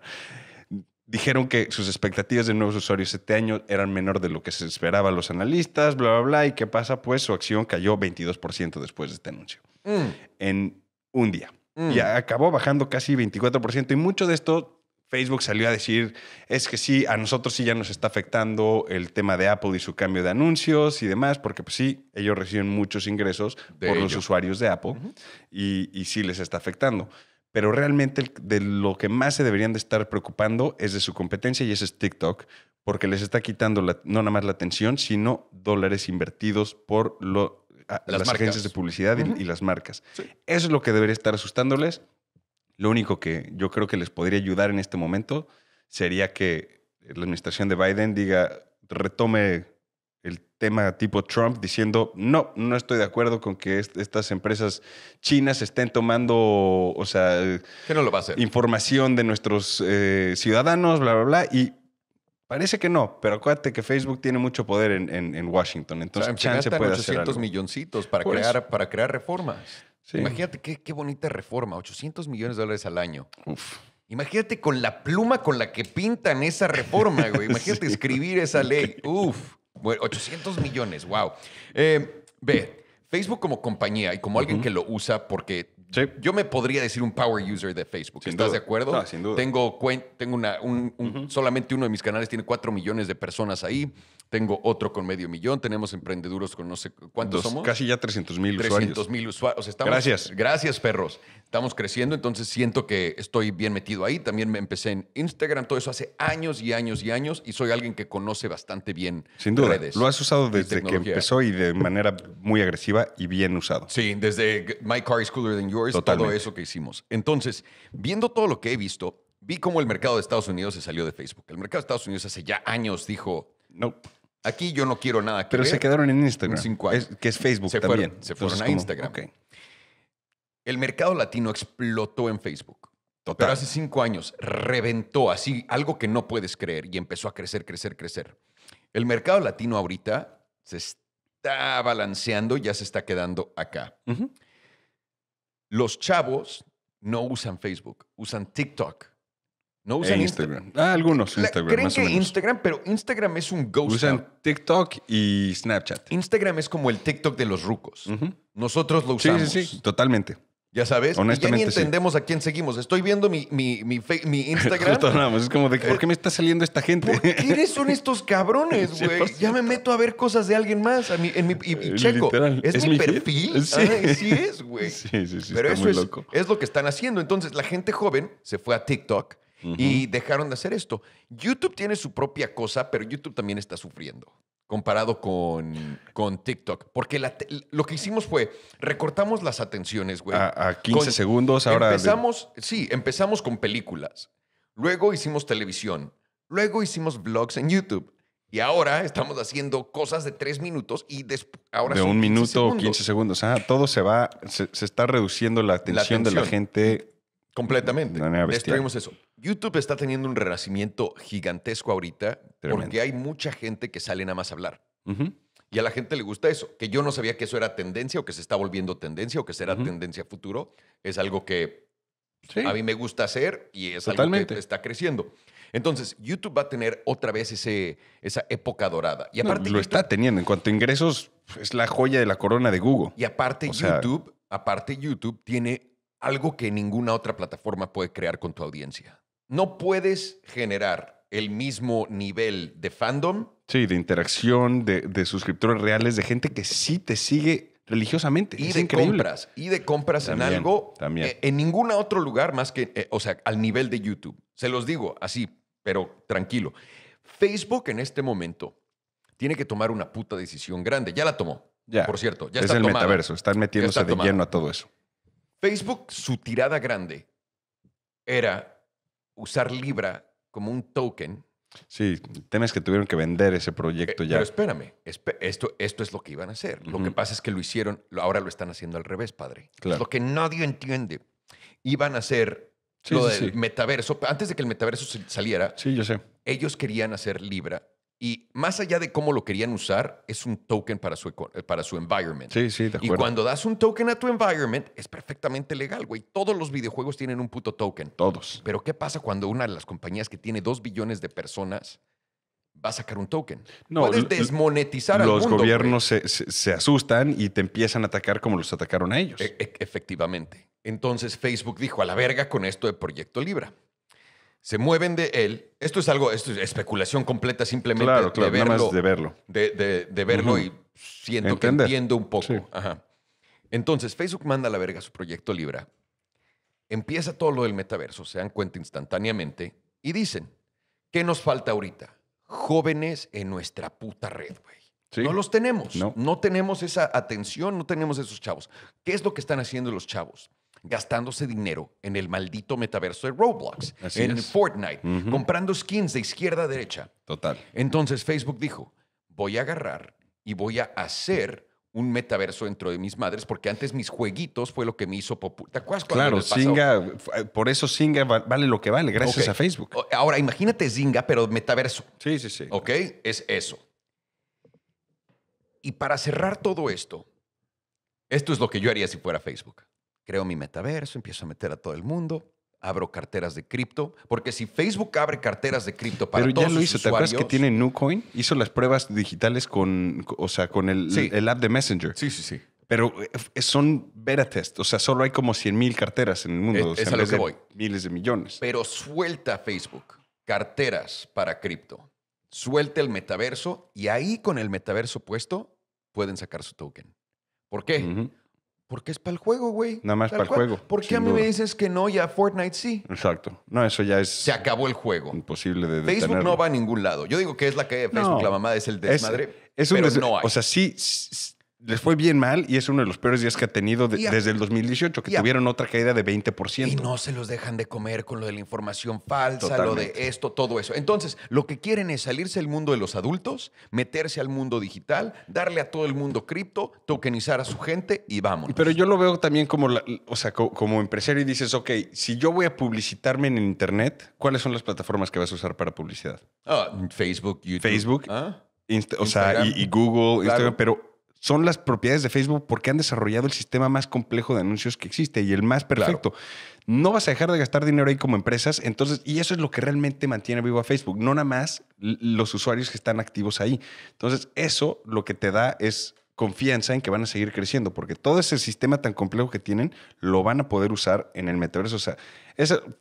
dijeron que sus expectativas de nuevos usuarios este año eran menor de lo que se esperaba los analistas, bla, bla, bla. ¿Y qué pasa? Pues su acción cayó 22% después de este anuncio. Mm. En un día. Mm. Y acabó bajando casi 24%. Y mucho de esto Facebook salió a decir, es que sí, a nosotros sí ya nos está afectando el tema de Apple y su cambio de anuncios y demás, porque pues sí, ellos reciben muchos ingresos por los usuarios de Apple y, y sí les está afectando pero realmente de lo que más se deberían de estar preocupando es de su competencia y ese es TikTok, porque les está quitando no nada más la atención, sino dólares invertidos por las, agencias de publicidad y, las marcas. Eso es lo que debería estar asustándoles. Lo único que yo creo que les podría ayudar en este momento sería que la administración de Biden diga, retome el tema tipo Trump diciendo, no, no estoy de acuerdo con que estas empresas chinas estén tomando, o sea, información de nuestros eh, ciudadanos, bla, bla, bla, y parece que no, pero acuérdate que Facebook tiene mucho poder en, Washington, entonces o sea, puede milloncitos para crear, para crear reformas. Imagínate qué, bonita reforma, 800 millones de dólares al año. Imagínate con la pluma con la que pintan esa reforma, güey. Imagínate escribir esa ley. Uf. Bueno, 800 millones, wow. Eh, ve, Facebook como compañía y como alguien que lo usa porque yo me podría decir un power user de Facebook. ¿Estás de acuerdo? Tengo, tengo una, solamente uno de mis canales tiene 4 millones de personas ahí. Tengo otro con medio millón. Tenemos emprendeduros con no sé cuántos somos. Casi ya 300 mil usuarios. 300 mil usuarios. gracias. Gracias, perros. Estamos creciendo, entonces siento que estoy bien metido ahí. También me empecé en Instagram, todo eso hace años y años y años. Y soy alguien que conoce bastante bien Sin duda, Lo has usado desde que empezó y de manera muy agresiva y bien usado. Sí, desde My Car is Cooler Than Yours, todo eso que hicimos. Entonces, viendo todo lo que he visto, vi cómo el mercado de Estados Unidos se salió de Facebook. El mercado de Estados Unidos hace ya años dijo, nope. Aquí yo no quiero nada que Pero se quedaron en Instagram, que es Facebook también. se fueron a Instagram. El mercado latino explotó en Facebook. Total. hace cinco años reventó así, algo que no puedes creer, y empezó a crecer, crecer, crecer. El mercado latino ahorita se está balanceando, ya se está quedando acá. Los chavos no usan Facebook, usan TikTok. No usan Instagram. ah, algunos Instagram. Creen que Instagram, pero Instagram es un ghost. Usan TikTok y Snapchat. Instagram es como el TikTok de los rucos. Nosotros lo usamos. Sí, sí, sí, totalmente. Ya sabes, Honestamente, ya ni entendemos a quién seguimos. Estoy viendo mi, mi, mi, mi Instagram. es como de, ¿por eh, qué me está saliendo esta gente? ¿Quiénes son estos cabrones, güey? ya me meto a ver cosas de alguien más. y, eh, checo, ¿es, mi, perfil? Ah, sí. sí. Sí, Pero eso es lo que están haciendo. Entonces, la gente joven se fue a TikTok y dejaron de hacer esto. YouTube tiene su propia cosa, pero YouTube también está sufriendo comparado con, con TikTok. Porque lo que hicimos fue, recortamos las atenciones, güey. A, 15 segundos ahora. Empezamos, sí, empezamos con películas. Luego hicimos televisión. Luego hicimos vlogs en YouTube. Y ahora estamos haciendo cosas de tres minutos y después... De un minuto o 15 segundos. Ah, todo se va, se, está reduciendo la atención, de la gente. Completamente. Destruimos eso. YouTube está teniendo un renacimiento gigantesco ahorita porque hay mucha gente que sale nada más a hablar. Y a la gente le gusta eso. Que yo no sabía que eso era tendencia o que se está volviendo tendencia o que será tendencia futuro. Es algo que a mí me gusta hacer y es algo que está creciendo. Entonces, YouTube va a tener otra vez esa época dorada. Y aparte, lo está teniendo. En cuanto a ingresos, es la joya de la corona de Google. Y aparte, YouTube, aparte, YouTube tiene algo que ninguna otra plataforma puede crear con tu audiencia no puedes generar el mismo nivel de fandom. Sí, de interacción, de, suscriptores reales, de gente que sí te sigue religiosamente. Y de compras. Y de compras en algo. También. Eh, en ningún otro lugar más que, eh, o sea, al nivel de YouTube. Se los digo así, pero tranquilo. Facebook en este momento tiene que tomar una puta decisión grande. Ya la tomó. Ya. Por cierto, ya es el metaverso. Están metiéndose de lleno a todo eso. Facebook, su tirada grande era usar Libra como un token. Sí, temas que tuvieron que vender ese proyecto eh, ya. Pero espérame, esto, esto es lo que iban a hacer. Lo que pasa es que lo hicieron, ahora lo están haciendo al revés, padre. Es lo que nadie entiende. Iban a hacer lo del metaverso. Antes de que el metaverso saliera, sí, yo sé. ellos querían hacer Libra y más allá de cómo lo querían usar, es un token para su, para su environment. Sí, sí, de acuerdo. Y cuando das un token a tu environment, es perfectamente legal, güey. Todos los videojuegos tienen un puto token. Todos. Pero ¿qué pasa cuando una de las compañías que tiene dos billones de personas va a sacar un token. No, Puedes desmonetizar al Los gobiernos se, se, asustan y te empiezan a atacar como los atacaron a ellos. E, e, efectivamente. Entonces Facebook dijo a la verga con esto de Proyecto Libra se mueven de él. Esto es algo, esto es especulación completa simplemente de, verlo, de verlo. De, verlo y siento que entiendo un poco. Entonces, Facebook manda a la verga su proyecto Libra. Empieza todo lo del metaverso, se dan cuenta instantáneamente y dicen, ¿qué nos falta ahorita? Jóvenes en nuestra puta red, güey. No los tenemos. No. no tenemos esa atención, no tenemos esos chavos. ¿Qué es lo que están haciendo los chavos? gastándose dinero en el maldito metaverso de Roblox, en Fortnite, comprando skins de izquierda a derecha. Total. Entonces Facebook dijo, voy a agarrar y voy a hacer un metaverso dentro de mis madres, porque antes mis jueguitos fue lo que me hizo popular. ¿Te acuerdas Claro, Zinga, eh, por eso Zinga vale lo que vale, gracias a Facebook. Ahora, imagínate Zinga, pero metaverso. Sí, sí, sí. ¿Ok? Es eso. Y para cerrar todo esto, esto es lo que yo haría si fuera Facebook creo mi metaverso, empiezo a meter a todo el mundo, abro carteras de cripto, porque si Facebook abre carteras de cripto para Pero todos ya lo hizo, ¿te acuerdas que tiene Nucoin? Hizo las pruebas digitales con, o sea, con el, app de Messenger. Sí, sí, sí. Pero eh, son beta test, o sea, solo hay como 100 mil carteras en el mundo. Eh, es, que voy. Miles de millones. Pero suelta Facebook carteras para cripto, suelta el metaverso y ahí con el metaverso puesto pueden sacar su token. ¿Por qué? Porque es para el juego, güey. Nada más para el juego. ¿Por qué a mí me dices que no y a Fortnite sí? Exacto. No, eso ya es. Se acabó el juego. Imposible de detenerlo. Facebook no va a ningún lado. Yo digo que es la que Facebook, la mamada es el desmadre. Es, no hay. O sea, sí, les fue bien mal y es uno de los peores días que ha tenido desde el 2018, que tuvieron otra caída de 20%. Y no se los dejan de comer con lo de la información falsa, lo de esto, todo eso. Entonces, lo que quieren es salirse del mundo de los adultos, meterse al mundo digital, darle a todo el mundo cripto, tokenizar a su gente y vamos. Pero yo lo veo también como, o sea, como, empresario y dices, ok, si yo voy a publicitarme en Internet, ¿cuáles son las plataformas que vas a usar para publicidad? Ah, Facebook, YouTube. Facebook. ¿ah? Instagram, o sea, y, Google, pero son las propiedades de Facebook porque han desarrollado el sistema más complejo de anuncios que existe y el más perfecto. No vas a dejar de gastar dinero ahí como empresas, entonces, y eso es lo que realmente mantiene vivo a Facebook, no nada más los usuarios que están activos ahí. Entonces, eso lo que te da es confianza en que van a seguir creciendo, porque todo ese sistema tan complejo que tienen lo van a poder usar en el metaverso. O sea,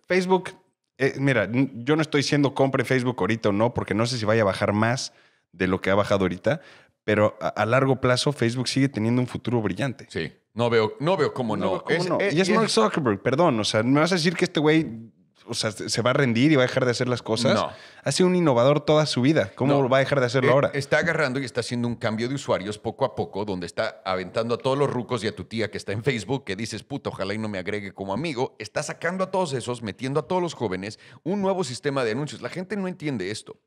Facebook, eh, mira, yo no estoy diciendo compre Facebook ahorita o no, porque no sé si vaya a bajar más de lo que ha bajado ahorita, pero a, largo plazo Facebook sigue teniendo un futuro brillante. Sí. No veo, no veo cómo no. y es, Mark Zuckerberg, perdón. O sea, me vas a decir que este güey o sea, se va a rendir y va a dejar de hacer las cosas. No. Ha sido un innovador toda su vida. ¿Cómo va a dejar de hacerlo eh, ahora? Está agarrando y está haciendo un cambio de usuarios poco a poco, donde está aventando a todos los rucos y a tu tía que está en Facebook, que dices, puta, ojalá y no me agregue como amigo. Está sacando a todos esos, metiendo a todos los jóvenes, un nuevo sistema de anuncios. La gente no entiende esto.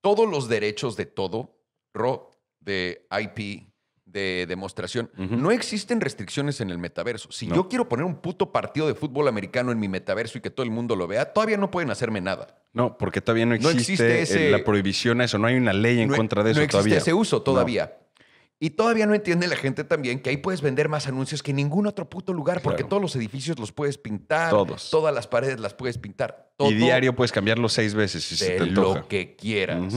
Todos los derechos de todo, Ro, de IP, de demostración. No existen restricciones en el metaverso. Si yo quiero poner un puto partido de fútbol americano en mi metaverso y que todo el mundo lo vea, todavía no pueden hacerme nada. No, porque todavía no existe, la prohibición a eso. No hay una ley en e- contra de eso todavía. No existe ese uso todavía. Y todavía no entiende la gente también que ahí puedes vender más anuncios que en ningún otro puto lugar, porque todos los edificios los puedes pintar, todos. todas las paredes las puedes pintar. Todo y diario puedes cambiarlo seis veces si de lo que quieras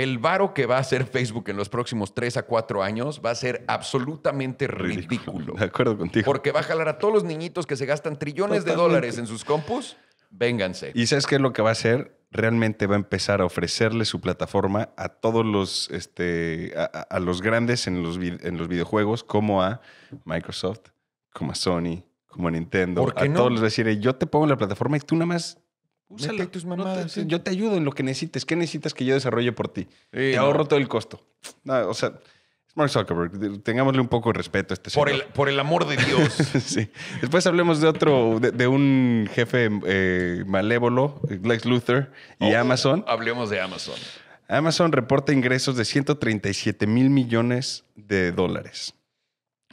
el varo que va a hacer Facebook en los próximos tres a cuatro años va a ser absolutamente ridículo. De acuerdo contigo. Porque va a jalar a todos los niñitos que se gastan trillones de dólares en sus compus, vénganse. ¿Y sabes qué es lo que va a hacer? Realmente va a empezar a ofrecerle su plataforma a todos los, este, a, los grandes en los, en los videojuegos, como a Microsoft, como a Sony, como a Nintendo. a todos les va a decir, yo te pongo la plataforma y tú nada más Úsale Tus mamadas, Yo te ayudo en lo que necesites. ¿Qué necesitas que yo desarrolle por ti? te ahorro todo el costo. o sea, es Mark Zuckerberg. Tengámosle un poco de respeto a este por El, por el amor de Dios. sí. Después hablemos de otro, de, un jefe eh, malévolo, Lex Luthor y oh, Amazon. Hablemos de Amazon. Amazon reporta ingresos de 137 mil millones de dólares.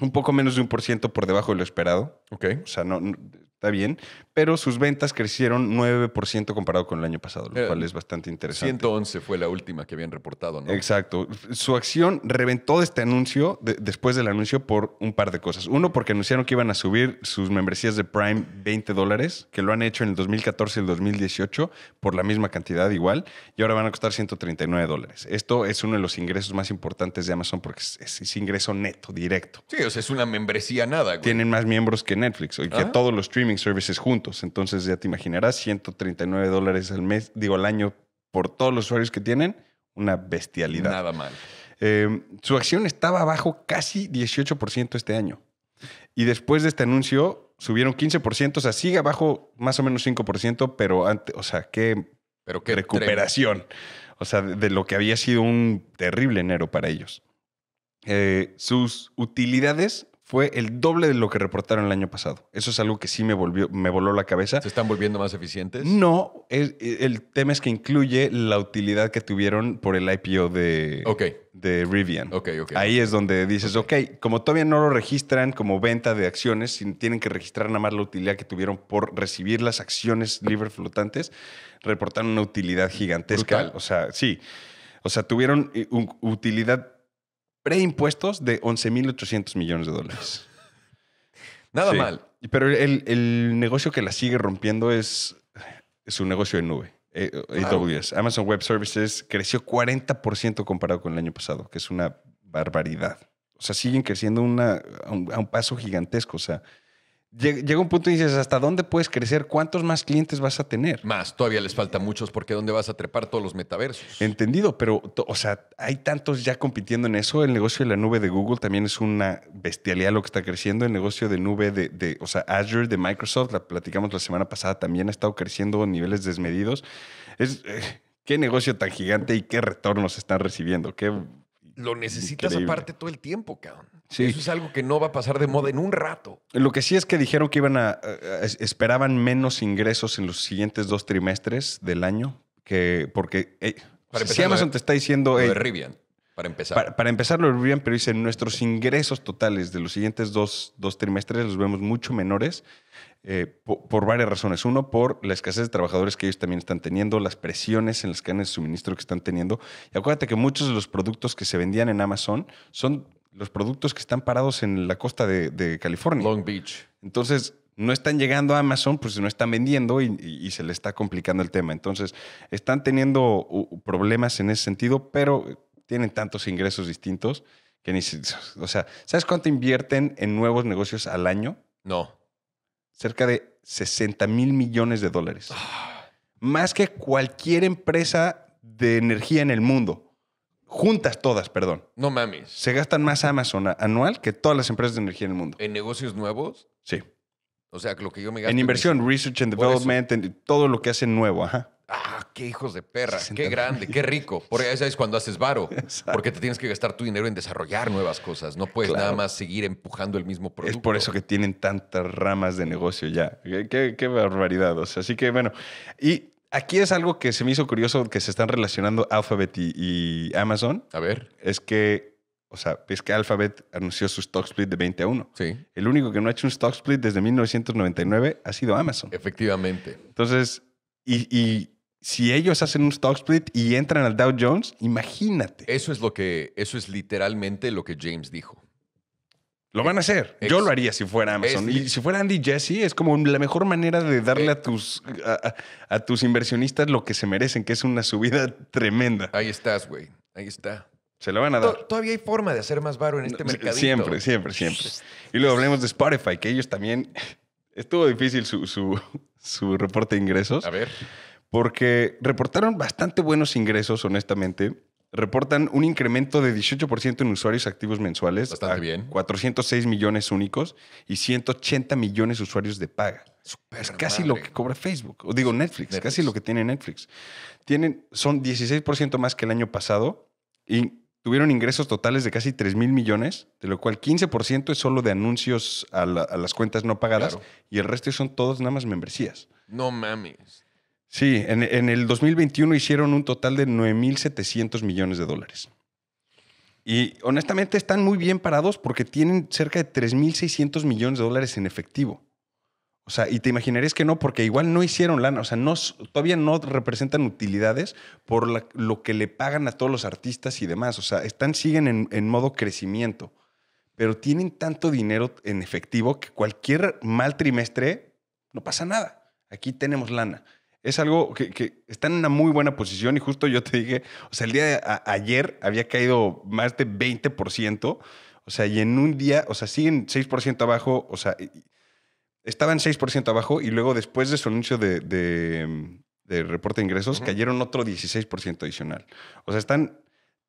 Un poco menos de un por ciento por debajo de lo esperado. Ok. O sea, no, no está bien pero sus ventas crecieron 9% comparado con el año pasado, lo eh, cual es bastante interesante. 111 fue la última que habían reportado, ¿no? Exacto. Su acción reventó este anuncio, después del anuncio, por un par de cosas. Uno, porque anunciaron que iban a subir sus membresías de Prime 20 dólares, que lo han hecho en el 2014 y el 2018 por la misma cantidad igual, y ahora van a costar 139 dólares. Esto es uno de los ingresos más importantes de Amazon porque es, ingreso neto, directo. Sí, o sea, es una membresía nada. Tienen más miembros que Netflix y que ah. todos los streaming services juntos. Entonces ya te imaginarás, 139 dólares al mes, digo al año, por todos los usuarios que tienen, una bestialidad. Nada mal. Em, su acción estaba abajo casi 18% este año. Y después de este anuncio subieron 15%, o sea, sigue abajo más o menos 5%, pero antes, o sea, qué, pero qué recuperación. O sea, de, lo que había sido un terrible enero para ellos. Eh, sus utilidades fue el doble de lo que reportaron el año pasado. Eso es algo que sí me, volvió, me voló la cabeza. ¿Se están volviendo más eficientes? No, el, tema es que incluye la utilidad que tuvieron por el IPO de, de Rivian. Okay, Ahí es donde dices, ok, como todavía no lo registran como venta de acciones, tienen que registrar nada más la utilidad que tuvieron por recibir las acciones libre flotantes, reportaron una utilidad gigantesca. O sea, sí. O sea, tuvieron eh, utilidad preimpuestos de 11.800 millones de dólares. Nada mal. Pero el, negocio que la sigue rompiendo es, su negocio de nube. Eh, Amazon Web Services, creció 40% comparado con el año pasado, que es una barbaridad. O sea, siguen creciendo a, un, a un paso gigantesco. O sea, llega un punto y dices, ¿hasta dónde puedes crecer? ¿Cuántos más clientes vas a tener? Más, todavía les falta muchos porque ¿dónde vas a trepar todos los metaversos? Entendido, pero, o sea, hay tantos ya compitiendo en eso. El negocio de la nube de Google también es una bestialidad lo que está creciendo. El negocio de nube de, de o sea, Azure de Microsoft, la platicamos la semana pasada, también ha estado creciendo a niveles desmedidos. Es, eh, qué negocio tan gigante y qué retornos están recibiendo. Qué lo necesitas aparte todo el tiempo, cabrón. Eso es algo que no va a pasar de moda en un rato. Lo que sí es que dijeron que iban a, esperaban menos ingresos en los siguientes dos trimestres del año que porque si Amazon te está diciendo para empezar. Para, empezar lo de pero dicen nuestros ingresos totales de los siguientes dos trimestres los vemos mucho menores eh, por, varias razones. Uno, por la escasez de trabajadores que ellos también están teniendo, las presiones en las cadenas de suministro que están teniendo. Y acuérdate que muchos de los productos que se vendían en Amazon son los productos que están parados en la costa de, California. Long Beach. Entonces, no están llegando a Amazon, pues no están vendiendo y, se le está complicando el tema. Entonces, están teniendo problemas en ese sentido, pero tienen tantos ingresos distintos que ni... siquiera... o sea, ¿sabes cuánto invierten en nuevos negocios al año? No cerca de 60 mil millones de dólares. Ah. Más que cualquier empresa de energía en el mundo. Juntas todas, perdón. No mames. Se gastan más Amazon anual que todas las empresas de energía en el mundo. ¿En negocios nuevos? Sí. O sea, lo que yo me gasto. En inversión, research and development, en todo lo que hacen nuevo, ajá. Ah, qué hijos de perra, qué grande, qué rico. Porque esa es cuando haces varo, porque te tienes que gastar tu dinero en desarrollar nuevas cosas. No puedes nada más seguir empujando el mismo producto. Es por eso que tienen tantas ramas de negocio ya. Qué, barbaridad. O sea, así que bueno. Y aquí es algo que se me hizo curioso que se están relacionando Alphabet y, Amazon. A ver. Es que, o sea, es que Alphabet anunció su stock split de 20 a 1. El único que no ha hecho un stock split desde 1999 ha sido Amazon. Efectivamente. Entonces, y si ellos hacen un stock split y entran al Dow Jones, imagínate. Eso es lo que, eso es literalmente lo que James dijo. Lo van a hacer. Yo lo haría si fuera Amazon. y si fuera Andy Jesse, es como la mejor manera de darle a eh. tus, a, tus inversionistas lo que se merecen, que es una subida tremenda. Ahí estás, güey. Ahí está. Se lo van a dar. Todavía hay forma de hacer más baro en este mercado. Siempre, siempre, siempre. Y luego hablemos de Spotify, que ellos también... Estuvo difícil su, su reporte de ingresos. A ver porque reportaron bastante buenos ingresos, honestamente. Reportan un incremento de 18% en usuarios activos mensuales. Bastante bien. 406 millones únicos y 180 millones de usuarios de paga. es casi lo que cobra Facebook, o digo Netflix, casi lo que tiene Netflix. Tienen, son 16% más que el año pasado y tuvieron ingresos totales de casi 3 mil millones, de lo cual 15% es solo de anuncios a, las cuentas no pagadas y el resto son todos nada más membresías. No mames. Sí, en, en el 2021 hicieron un total de 9.700 millones de dólares. Y honestamente están muy bien parados porque tienen cerca de 3.600 millones de dólares en efectivo. O sea, y te imaginarías que no, porque igual no hicieron lana, o sea, no, todavía no representan utilidades por lo que le pagan a todos los artistas y demás. O sea, están, siguen en, en, modo crecimiento, pero tienen tanto dinero en efectivo que cualquier mal trimestre no pasa nada. Aquí tenemos lana es algo que, está en una muy buena posición y justo yo te dije, o sea, el día de ayer había caído más de 20%, o sea, y en un día, o sea, siguen 6% abajo, o sea, estaban 6% abajo y luego después de su anuncio de, reporte de ingresos cayeron otro 16% adicional. O sea, están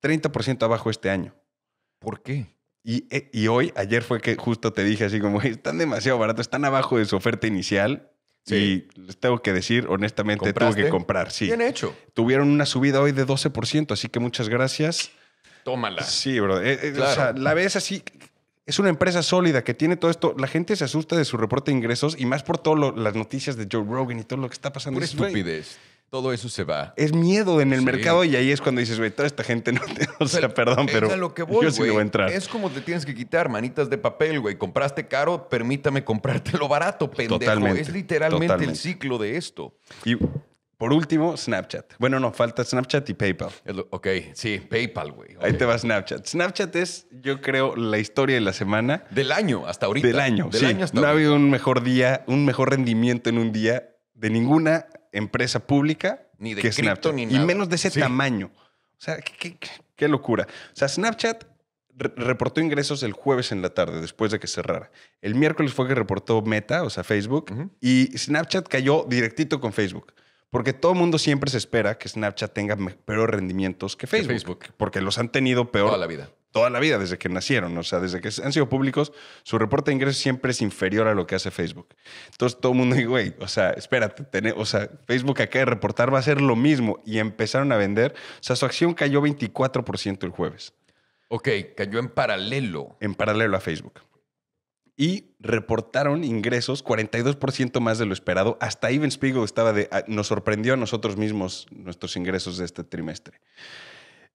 30% abajo este año. ¿Por qué? Y, eh, y hoy, ayer fue que justo te dije así como, están demasiado baratos, están abajo de su oferta inicial, Sí. Y les tengo que decir, honestamente, tuve que comprar. Sí. Bien hecho. Tuvieron una subida hoy de 12%, así que muchas gracias. Tómala. Sí, bro. Eh, eh, o sea, la ves así. Es una empresa sólida que tiene todo esto. La gente se asusta de su reporte de ingresos y más por todas las noticias de Joe Rogan y todo lo que está pasando. Por estupidez todo eso se va. Es miedo en el mercado y ahí es cuando dices, güey, toda esta gente no te. O sea, perdón, pero. yo sí entrar. Es como te tienes que quitar manitas de papel, güey. Compraste caro, permítame comprártelo barato, pues pendejo. es literalmente el ciclo de esto. Y por último, Snapchat. Bueno, no, falta Snapchat y PayPal. Ok, sí, PayPal, güey. Ahí te va Snapchat. Snapchat es, yo creo, la historia de la semana. Del año hasta ahorita. Del año, Del año hasta no ha habido un mejor día, un mejor rendimiento en un día de ninguna empresa pública ni de Ni Y menos de ese tamaño. O sea, qué, locura. O sea, Snapchat reportó ingresos el jueves en la tarde, después de que cerrara. El miércoles fue que reportó Meta, o sea, Facebook, y Snapchat cayó directito con Facebook. Porque todo el mundo siempre se espera que Snapchat tenga peores rendimientos que Facebook, Porque los han tenido peor. Toda la vida toda la vida, desde que nacieron, o sea, desde que han sido públicos, su reporte de ingresos siempre es inferior a lo que hace Facebook. Entonces todo el mundo dice, güey, o sea, espérate, o sea, Facebook acaba de reportar, va a ser lo mismo. Y empezaron a vender, o sea, su acción cayó 24% el jueves. Ok, cayó en paralelo. En paralelo a Facebook. Y reportaron ingresos 42% más de lo esperado. Hasta Even Spiegel estaba de, ah, nos sorprendió a nosotros mismos nuestros ingresos de este trimestre.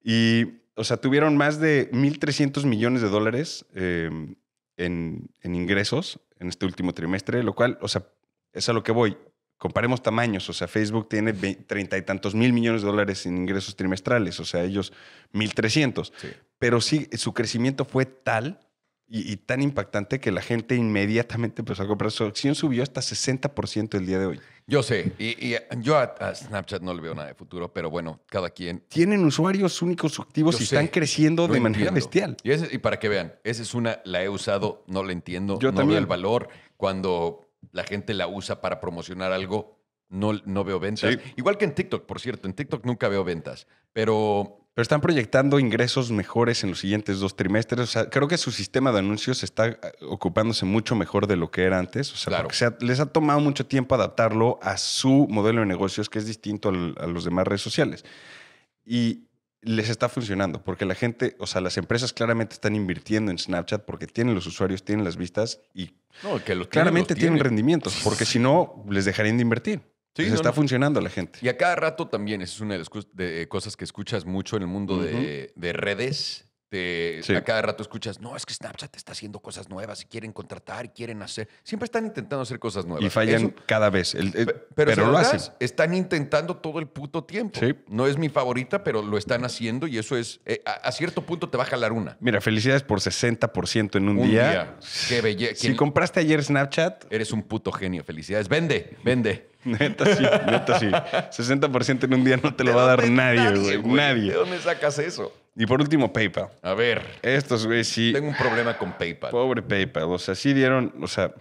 Y o sea, tuvieron más de 1.300 millones de dólares em, en, ingresos en este último trimestre, lo cual, o sea, es a lo que voy. Comparemos tamaños, o sea, Facebook tiene treinta y tantos mil millones de dólares en ingresos trimestrales, o sea, ellos 1.300. Pero sí, su crecimiento fue tal y, tan impactante que la gente inmediatamente empezó a comprar. Su acción subió hasta 60% el día de hoy. Yo sé, y, yo a, Snapchat no le veo nada de futuro, pero bueno, cada quien. Tienen usuarios únicos activos y están creciendo de manera bestial. Y, para que vean, esa es una, la he usado, no la entiendo, yo no también. veo el valor. Cuando la gente la usa para promocionar algo, no, no veo ventas. Igual que en TikTok, por cierto, en TikTok nunca veo ventas, pero pero están proyectando ingresos mejores en los siguientes dos trimestres. O sea, creo que su sistema de anuncios está eh, ocupándose mucho mejor de lo que era antes. O sea, les ha tomado mucho tiempo adaptarlo a su modelo de negocios, que es distinto a los demás redes sociales. Y les está funcionando, porque la gente, o sea, las empresas claramente están invirtiendo en Snapchat porque tienen los usuarios, tienen las vistas y claramente tienen, tienen rendimientos, porque si no, les dejarían de invertir. Pues está funcionando la gente. Y a cada rato también, esa es una de las eh, cosas que escuchas mucho en el mundo de, redes. A cada rato escuchas, no, es que Snapchat está haciendo cosas nuevas y quieren contratar y quieren hacer. Siempre están intentando hacer cosas nuevas. Y fallan cada vez. pero, lo hacen. Están intentando todo el puto tiempo. No es mi favorita, pero lo están haciendo y eso es. Eh, a, cierto punto te va a jalar una. Mira, felicidades por 60% en un, día. día. Qué belleza. Si compraste ayer Snapchat. Eres un puto genio. Felicidades. Vende, vende. Neta sí, neta sí. 60% en un día no te lo va a dar nadie, güey. Nadie. ¿De dónde sacas eso? Y por último, PayPal. A ver. Estos, güey, sí. Tengo un problema con PayPal. Pobre PayPal. O sea, sí dieron, o sea,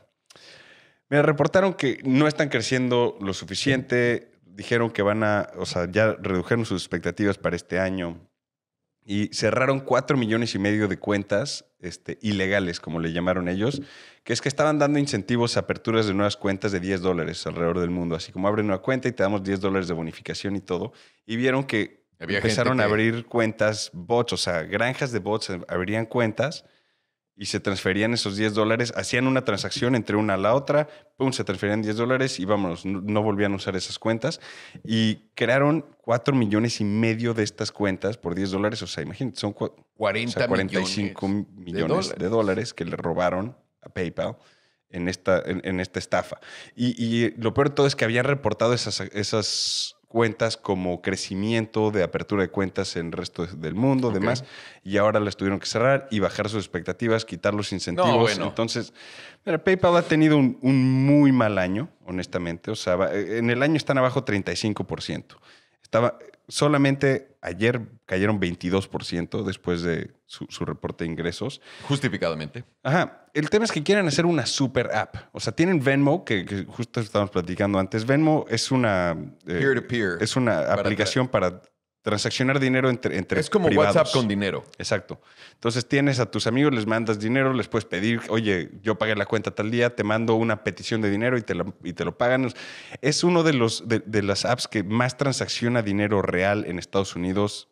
me reportaron que no están creciendo lo suficiente. Dijeron que van a, o sea, ya redujeron sus expectativas para este año. Y cerraron 4 millones y medio de cuentas este, ilegales, como le llamaron ellos, que es que estaban dando incentivos a aperturas de nuevas cuentas de 10 dólares alrededor del mundo. Así como abren una cuenta y te damos 10 dólares de bonificación y todo. Y vieron que empezaron a abrir cuentas bots, o sea, granjas de bots eh, abrían cuentas y se transferían esos 10 dólares, hacían una transacción entre una a la otra, se transferían 10 dólares y vámonos, no volvían a usar esas cuentas. Y crearon 4 millones y medio de estas cuentas por 10 dólares, o sea, imagínate, son 40 45 millones, de, dólares. que le robaron a PayPal. En esta, en, esta estafa. Y, lo peor de todo es que habían reportado esas, esas cuentas como crecimiento, de apertura de cuentas en el resto del mundo, demás, y ahora las tuvieron que cerrar y bajar sus expectativas, quitar los incentivos. bueno. Entonces, PayPal ha tenido un, un, muy mal año, honestamente. O sea, en el año están abajo 35%. Estaba solamente Ayer cayeron 22% después de su, reporte de ingresos. Justificadamente. Ajá. El tema es que quieren hacer una super app. O sea, tienen Venmo, que, justo estábamos platicando antes. Venmo es una... peer to peer. Es una aplicación para transaccionar dinero entre, entre Es como WhatsApp con dinero. Exacto. Entonces tienes a tus amigos, les mandas dinero, les puedes pedir, oye, yo pagué la cuenta tal día, te mando una petición de dinero y te lo, y te lo pagan. Es uno de, los, de las apps que más transacciona dinero real en Estados Unidos,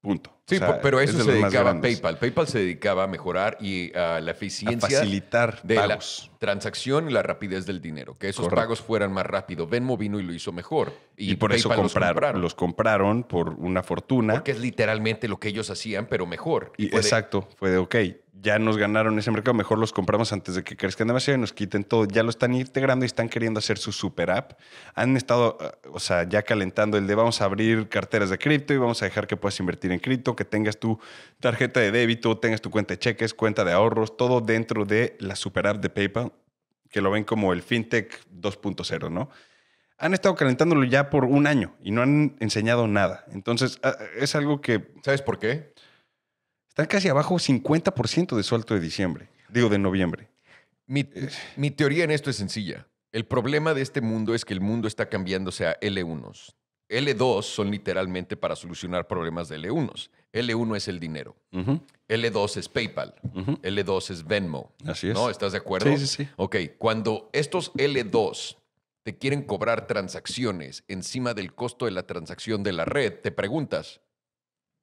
punto. Sí, pero eso se dedicaba a PayPal. PayPal se dedicaba a mejorar y a la eficiencia. facilitar de la transacción y la rapidez del dinero. Que esos pagos fueran más rápido. Venmo vino y lo hizo mejor. Y, por eso los, compraron. los compraron por una fortuna. Porque es literalmente lo que ellos hacían, pero mejor. exacto. fue de, ok, ya nos ganaron ese mercado, mejor los compramos antes de que crezcan demasiado y nos quiten todo. Ya lo están integrando y están queriendo hacer su super app. Han estado, eh, o sea, ya calentando el de vamos a abrir carteras de cripto y vamos a dejar que puedas invertir en cripto, que tengas tu tarjeta de débito, tengas tu cuenta de cheques, cuenta de ahorros, todo dentro de la super app de PayPal, que lo ven como el fintech 2.0, ¿no? han estado calentándolo ya por un año y no han enseñado nada. Entonces, ah, es algo que... ¿Sabes por qué? Están casi abajo 50% de su alto de diciembre, digo de noviembre. Eh. Mi, teoría en esto es sencilla. El problema de este mundo es que el mundo está cambiándose a L1s. L2 son literalmente para solucionar problemas de L1s. L1 es el dinero. L2 es PayPal. L2 es Venmo. Así es. ¿No? ¿Estás de acuerdo? Sí, sí, sí. Ok, cuando estos L2 te quieren cobrar transacciones encima del costo de la transacción de la red, te preguntas,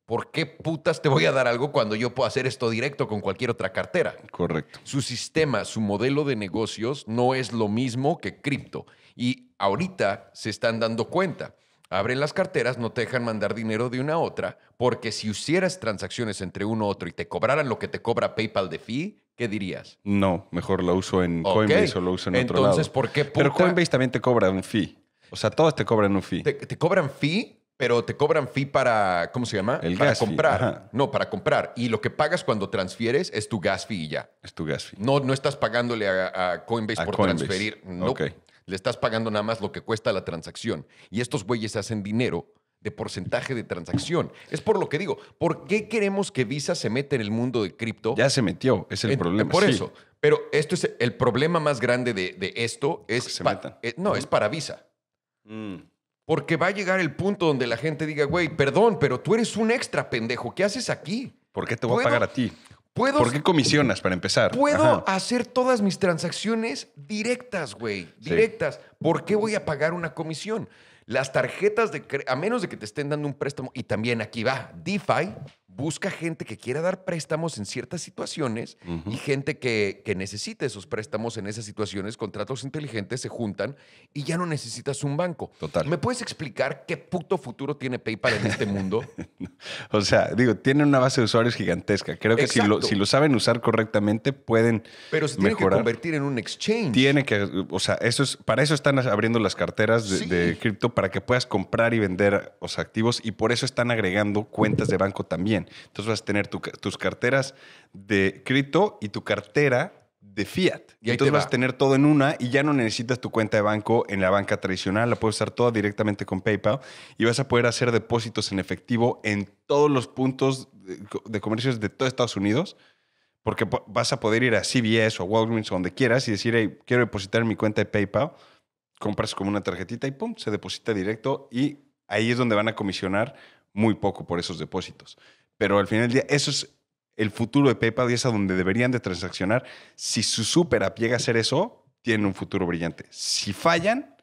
¿por qué putas te voy a dar algo cuando yo puedo hacer esto directo con cualquier otra cartera? Correcto. Su sistema, su modelo de negocios no es lo mismo que cripto. Y ahorita se están dando cuenta. Abren las carteras, no te dejan mandar dinero de una a otra, porque si hicieras transacciones entre uno u otro y te cobraran lo que te cobra PayPal de fee, ¿qué dirías? No, mejor lo uso en Coinbase o lo uso en otro lado. Entonces, ¿por qué Pero Coinbase también te cobra un fee. O sea, todos te cobran un fee. te, te cobran fee pero te cobran fee para, ¿cómo se llama? El para gas comprar. No, para comprar. Y lo que pagas cuando transfieres es tu gas fee y ya. Es tu gas fee. No, no estás pagándole a, Coinbase por transferir. No. Le estás pagando nada más lo que cuesta la transacción. Y estos güeyes hacen dinero de porcentaje de transacción. Es por lo que digo, ¿por qué queremos que Visa se meta en el mundo de cripto? Ya se metió, es el problema. Por eso. Pero esto es el problema más grande de, esto es, eh, no, es para Visa. Mm. Porque va a llegar el punto donde la gente diga, güey, perdón, pero tú eres un extra pendejo. ¿Qué haces aquí? ¿Por qué te voy a pagar a ti? ¿Puedo, ¿Por qué comisionas para empezar? Puedo hacer todas mis transacciones directas, güey. Directas. ¿Por qué voy a pagar una comisión? Las tarjetas de a menos de que te estén dando un préstamo, y también aquí va, DeFi, busca gente que quiera dar préstamos en ciertas situaciones y gente que, que, necesite esos préstamos en esas situaciones. Contratos inteligentes se juntan y ya no necesitas un banco. Total. ¿Me puedes explicar qué puto futuro tiene PayPal en este mundo? o sea, digo, tiene una base de usuarios gigantesca. Creo que si lo, si lo, saben usar correctamente, pueden. Pero se tiene que convertir en un exchange. Tiene que, o sea, eso es, para eso están abriendo las carteras de, cripto, para que puedas comprar y vender los activos y por eso están agregando cuentas de banco también. Entonces vas a tener tus carteras de cripto y tu cartera de fiat. Y entonces vas a tener todo en una y ya no necesitas tu cuenta de banco en la banca tradicional, la puedes usar toda directamente con PayPal y vas a poder hacer depósitos en efectivo en todos los puntos de comercios de todo Estados Unidos, porque vas a poder ir a CVS o a Walgreens o donde quieras y decir, quiero depositar en mi cuenta de PayPal, compras como una tarjetita y pum, se deposita directo y ahí es donde van a comisionar muy poco por esos depósitos. Pero al final del día, eso es el futuro de PayPal y es a donde deberían de transaccionar. Si su super app llega a hacer eso, tiene un futuro brillante. Si fallan,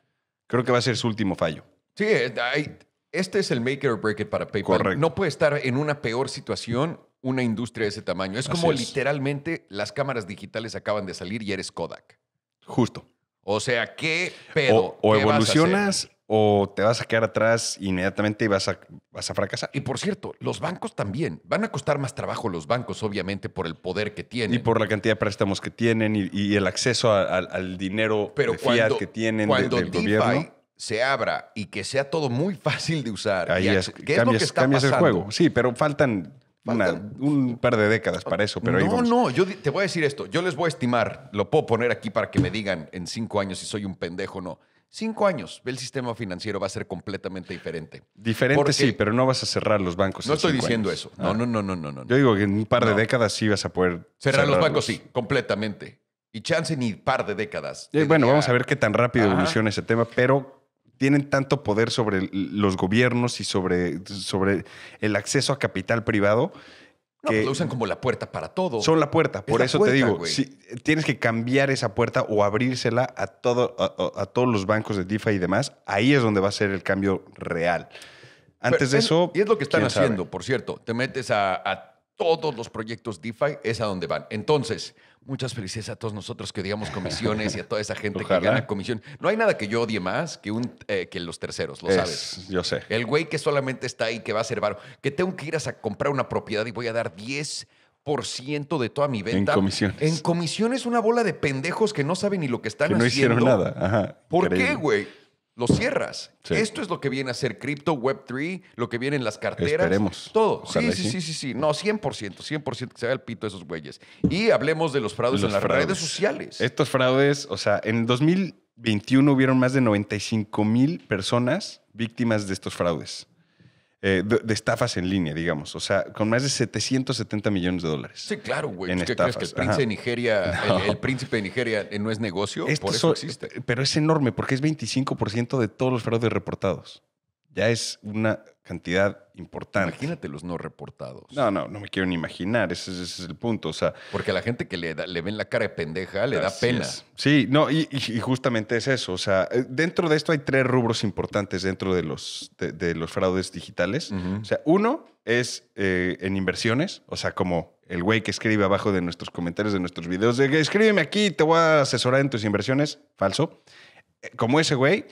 creo que va a ser su último fallo. Sí, eh, este es el make or break it para PayPal. No puede estar en una peor situación una industria de ese tamaño. Es como literalmente las cámaras digitales acaban de salir y eres Kodak. Justo. O sea, ¿qué Pero O, evolucionas o te vas a quedar atrás inmediatamente y vas a, fracasar. Y por cierto, los bancos también. Van a costar más trabajo los bancos, obviamente, por el poder que tienen. Y por la cantidad de préstamos que tienen y, el acceso al dinero Pero que tienen cuando de, del DeFi gobierno. se abra y que sea todo muy fácil de usar. Ahí es, ¿qué que cambias el juego. Sí, pero faltan un par de décadas para eso, pero No, no, yo te voy a decir esto. Yo les voy a estimar, lo puedo poner aquí para que me digan en cinco años si soy un pendejo o no cinco años el sistema financiero va a ser completamente diferente. Diferente sí, pero no vas a cerrar los bancos. No estoy diciendo eso. No, ah. no, no, no, no, no. Yo digo que en un par de décadas sí vas a poder cerrar, los bancos, sí, completamente. Y chance ni par de décadas. Eh, bueno, vamos a ver qué tan rápido evoluciona ese tema, pero tienen tanto poder sobre los gobiernos y sobre, sobre el acceso a capital privado no, pues, que lo usan como la puerta para todo. Son la puerta, por eso te digo, si, tienes que cambiar esa puerta o abrírsela a, a, todos los bancos de DeFi y demás. Ahí es donde va a ser el cambio real. Antes de eso... Y es lo que están haciendo, por cierto. Te metes a, a todos los proyectos DeFi, es a donde van. Entonces, Muchas felicidades a todos nosotros que digamos comisiones y a toda esa gente que gana comisión. No hay nada que yo odie más que, un, eh, que los terceros, lo sabes. Yo sé. El güey que solamente está ahí, que va a ser varo, que tengo que ir a comprar una propiedad y voy a dar 10 de toda mi venta. En comisiones. En comisiones, una bola de pendejos que no saben ni lo que están que no haciendo. No hicieron nada. Ajá, ¿Por qué, güey? lo cierras. Esto es lo que viene a ser cripto, Web3, lo que viene en las carteras. Esperemos. Todo. Sí, sí, sí, sí, sí, No, 100%, 100% que se haga el pito de esos güeyes. Y hablemos de los fraudes en las redes sociales. Estos fraudes, o sea, en 2021 hubieron más de 95 mil personas víctimas de estos fraudes. Eh, de, estafas en línea, digamos. O sea, con más de 770 millones de dólares. Sí, claro, güey. ¿Qué crees que el príncipe de Nigeria, no. el, príncipe de Nigeria no es negocio? Este por eso existe. Pero es enorme porque es 25% de todos los fraudes reportados ya es una cantidad importante. Imagínate los no reportados. No, no, no me quiero ni imaginar, ese, es el punto, o sea... Porque a la gente que le, le ven la cara de pendeja le da pena. Sí, no, y, justamente es eso, o sea, eh, dentro de esto hay tres rubros importantes dentro de los, de, los fraudes digitales. O sea, uno es eh, en inversiones, o sea, como el güey que escribe abajo de nuestros comentarios, de nuestros videos, de escríbeme aquí, te voy a asesorar en tus inversiones, falso. Eh, como ese güey,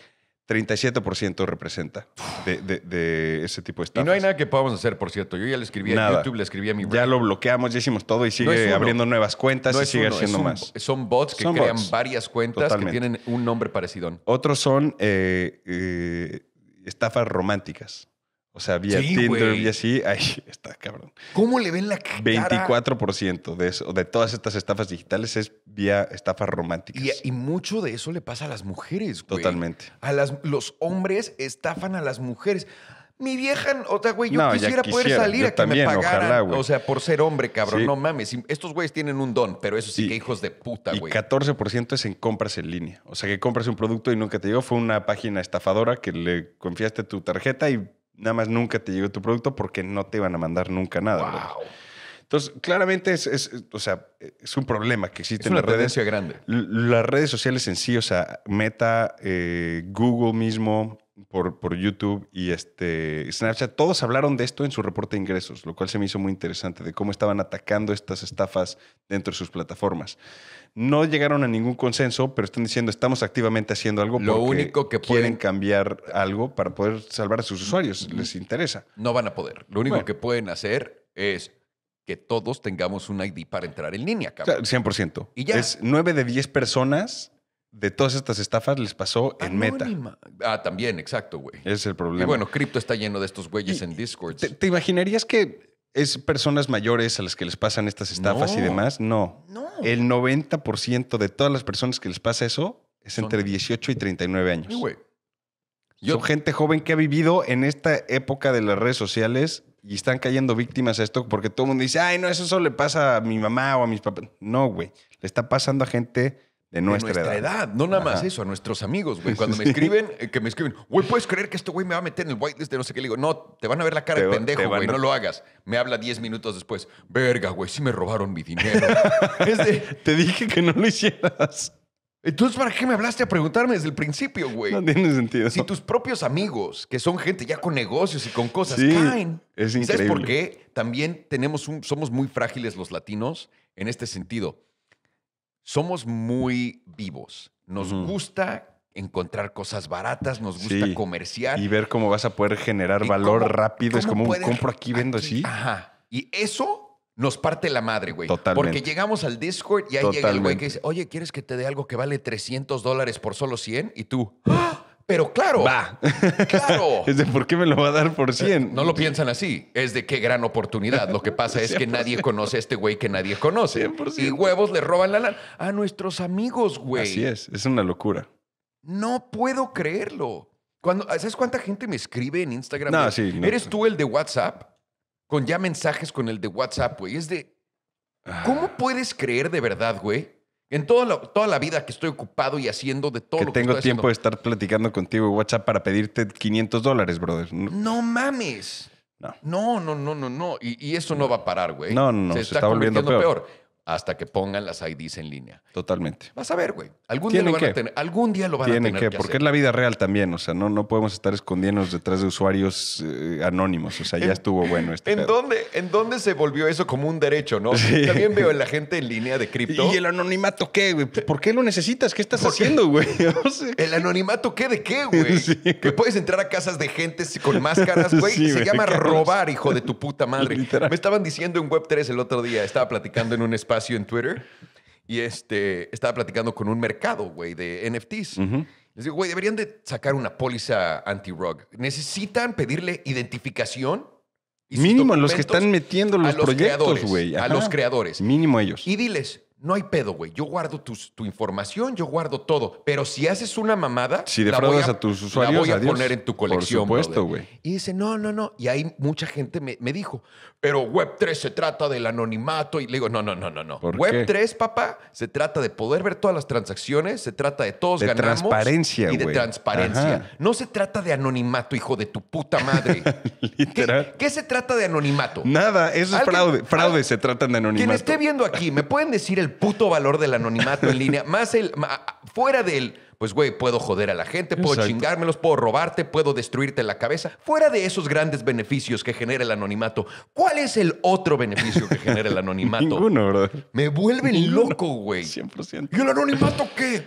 37% representa de, de, ese tipo de estafas. Y no hay nada que podamos hacer, por cierto. Yo ya le escribí a YouTube, le escribí a mi... Ya lo bloqueamos, ya hicimos todo y sigue abriendo nuevas cuentas y sigue haciendo más. Son bots que crean varias cuentas que tienen un nombre parecido. Otros son eh, eh, estafas románticas. O sea, vía Tinder, vía así. Ay, está cabrón. ¿Cómo le ven la cara? 24% de, eso, de todas estas estafas digitales es vía estafas románticas. Y, mucho de eso le pasa a las mujeres, güey. Totalmente. A las, los hombres estafan a las mujeres. Mi vieja, o güey, yo quisiera, poder salir a que me pagaran. o sea, por ser hombre, cabrón. No mames. Estos güeyes tienen un don, pero eso sí que hijos de puta, güey. Y 14% es en compras en línea. O sea, que compras un producto y nunca te llegó. Fue una página estafadora que le confiaste tu tarjeta y nada más nunca te llegó tu producto porque no te iban a mandar nunca nada. Wow. Entonces, claramente es, o sea, es un problema que existe una en las redes. grande. Las redes sociales en sí, o sea, Meta, eh, Google mismo, por, YouTube y este, Snapchat, todos hablaron de esto en su reporte de ingresos, lo cual se me hizo muy interesante, de cómo estaban atacando estas estafas dentro de sus plataformas. No llegaron a ningún consenso, pero están diciendo, estamos activamente haciendo algo lo único que quieren cambiar algo para poder salvar a sus usuarios, les interesa. No van a poder. Lo único que pueden hacer es que todos tengamos un ID para entrar en línea, cabrón. 100%. Y ya. Es 9 de 10 personas de todas estas estafas les pasó en Meta. Ah, también, exacto, güey. Es el problema. Y bueno, cripto está lleno de estos güeyes en Discord. Te, imaginarías que es personas mayores a las que les pasan estas estafas y demás? No. No. El 90% de todas las personas que les pasa eso es entre 18 y 39 años. güey. Yo... Son gente joven que ha vivido en esta época de las redes sociales y están cayendo víctimas a esto porque todo el mundo dice, ay, no, eso solo le pasa a mi mamá o a mis papás. No, güey. Le está pasando a gente de nuestra, edad. No nada más eso, a nuestros amigos, güey. Cuando me escriben, eh, que me escriben, güey, ¿puedes creer que este güey me va a meter en el whitelist de no sé qué? Le digo, no, te van a ver la cara de pendejo, güey, no lo hagas. Me habla 10 minutos después, verga, güey, sí me robaron mi dinero. Te dije que no lo hicieras. Entonces, ¿para qué me hablaste a preguntarme desde el principio, güey? No tiene sentido. Si tus propios amigos, que son gente ya con negocios y con cosas, caen. Es increíble. ¿Sabes por qué? También tenemos un, somos muy frágiles los latinos en este sentido somos muy vivos. Nos gusta encontrar cosas baratas, nos gusta comerciar. Y ver cómo vas a poder generar valor rápido. es como un compro aquí, vendo así. Ajá. Y eso nos parte la madre, güey. Totalmente. Porque llegamos al Discord y ahí llega el güey que dice, oye, ¿quieres que te dé algo que vale 300 dólares por solo 100? Y tú, ¡Ah! Pero claro, va. Claro. es de por qué me lo va a dar por 100. Eh, no lo piensan así. Es de qué gran oportunidad. Lo que pasa es que nadie conoce a este güey que nadie conoce. 100%. Y huevos le roban la lana a nuestros amigos, güey. Así es. Es una locura. No puedo creerlo. Cuando, ¿Sabes cuánta gente me escribe en Instagram? No, sí, ¿Eres tú el de WhatsApp? Con ya mensajes con el de WhatsApp, güey. Es de. Ah. ¿Cómo puedes creer de verdad, güey? En toda la, toda la vida que estoy ocupado y haciendo de todo que que tengo tiempo de estar platicando contigo en WhatsApp para pedirte 500 dólares, brother. No, mames. No. no, no, no, no, Y, eso no. va a parar, güey. No, no, no. Se, está, volviendo peor hasta que pongan las IDs en línea. Totalmente. Vas a ver, güey. Algún día lo van a tener. Algún día lo van a tener. Que, que porque es la vida real también. O sea, no, no podemos estar escondiéndonos detrás de usuarios eh, anónimos. O sea, ya estuvo bueno este. ¿En dónde, ¿En dónde se volvió eso como un derecho, no? También veo a la gente en línea de cripto. ¿Y el anonimato qué, güey? ¿Por qué lo necesitas? ¿Qué estás haciendo, güey? ¿El anonimato qué de qué, güey? que puedes entrar a casas de gente con máscaras, güey. se llama robar, hijo de tu puta madre. Me estaban diciendo en Web3 el otro día, estaba platicando en un espacio en Twitter y este, estaba platicando con un mercado, güey, de NFTs. Les digo, güey, deberían de sacar una póliza anti-rug. Necesitan pedirle identificación. Y Mínimo a los que están metiendo los, proyectos, güey. A los creadores. Mínimo ellos. Y diles, no hay pedo, güey. Yo guardo tu información, yo guardo todo. Pero si haces una mamada, si defraudas a, tus usuarios, la voy a poner en tu colección. Por supuesto, güey. Y dice, no, no, no. Y ahí mucha gente me, me dijo, pero Web3 se trata del anonimato. Y le digo, no, no, no, no, no. Web3, papá, se trata de poder ver todas las transacciones, se trata de todos de transparencia, Y de transparencia. No se trata de anonimato, hijo de tu puta madre. Literal. ¿Qué, se trata de anonimato? Nada, eso es fraude. Fraude se trata de anonimato. Quien esté viendo aquí, ¿me pueden decir el puto valor del anonimato en línea? Más el... fuera del pues güey, puedo joder a la gente, puedo chingármelos, puedo robarte, puedo destruirte la cabeza. Fuera de esos grandes beneficios que genera el anonimato, ¿cuál es el otro beneficio que genera el anonimato? Ninguno, ¿verdad? Me vuelven loco, güey. 100%. ¿Y el anonimato qué?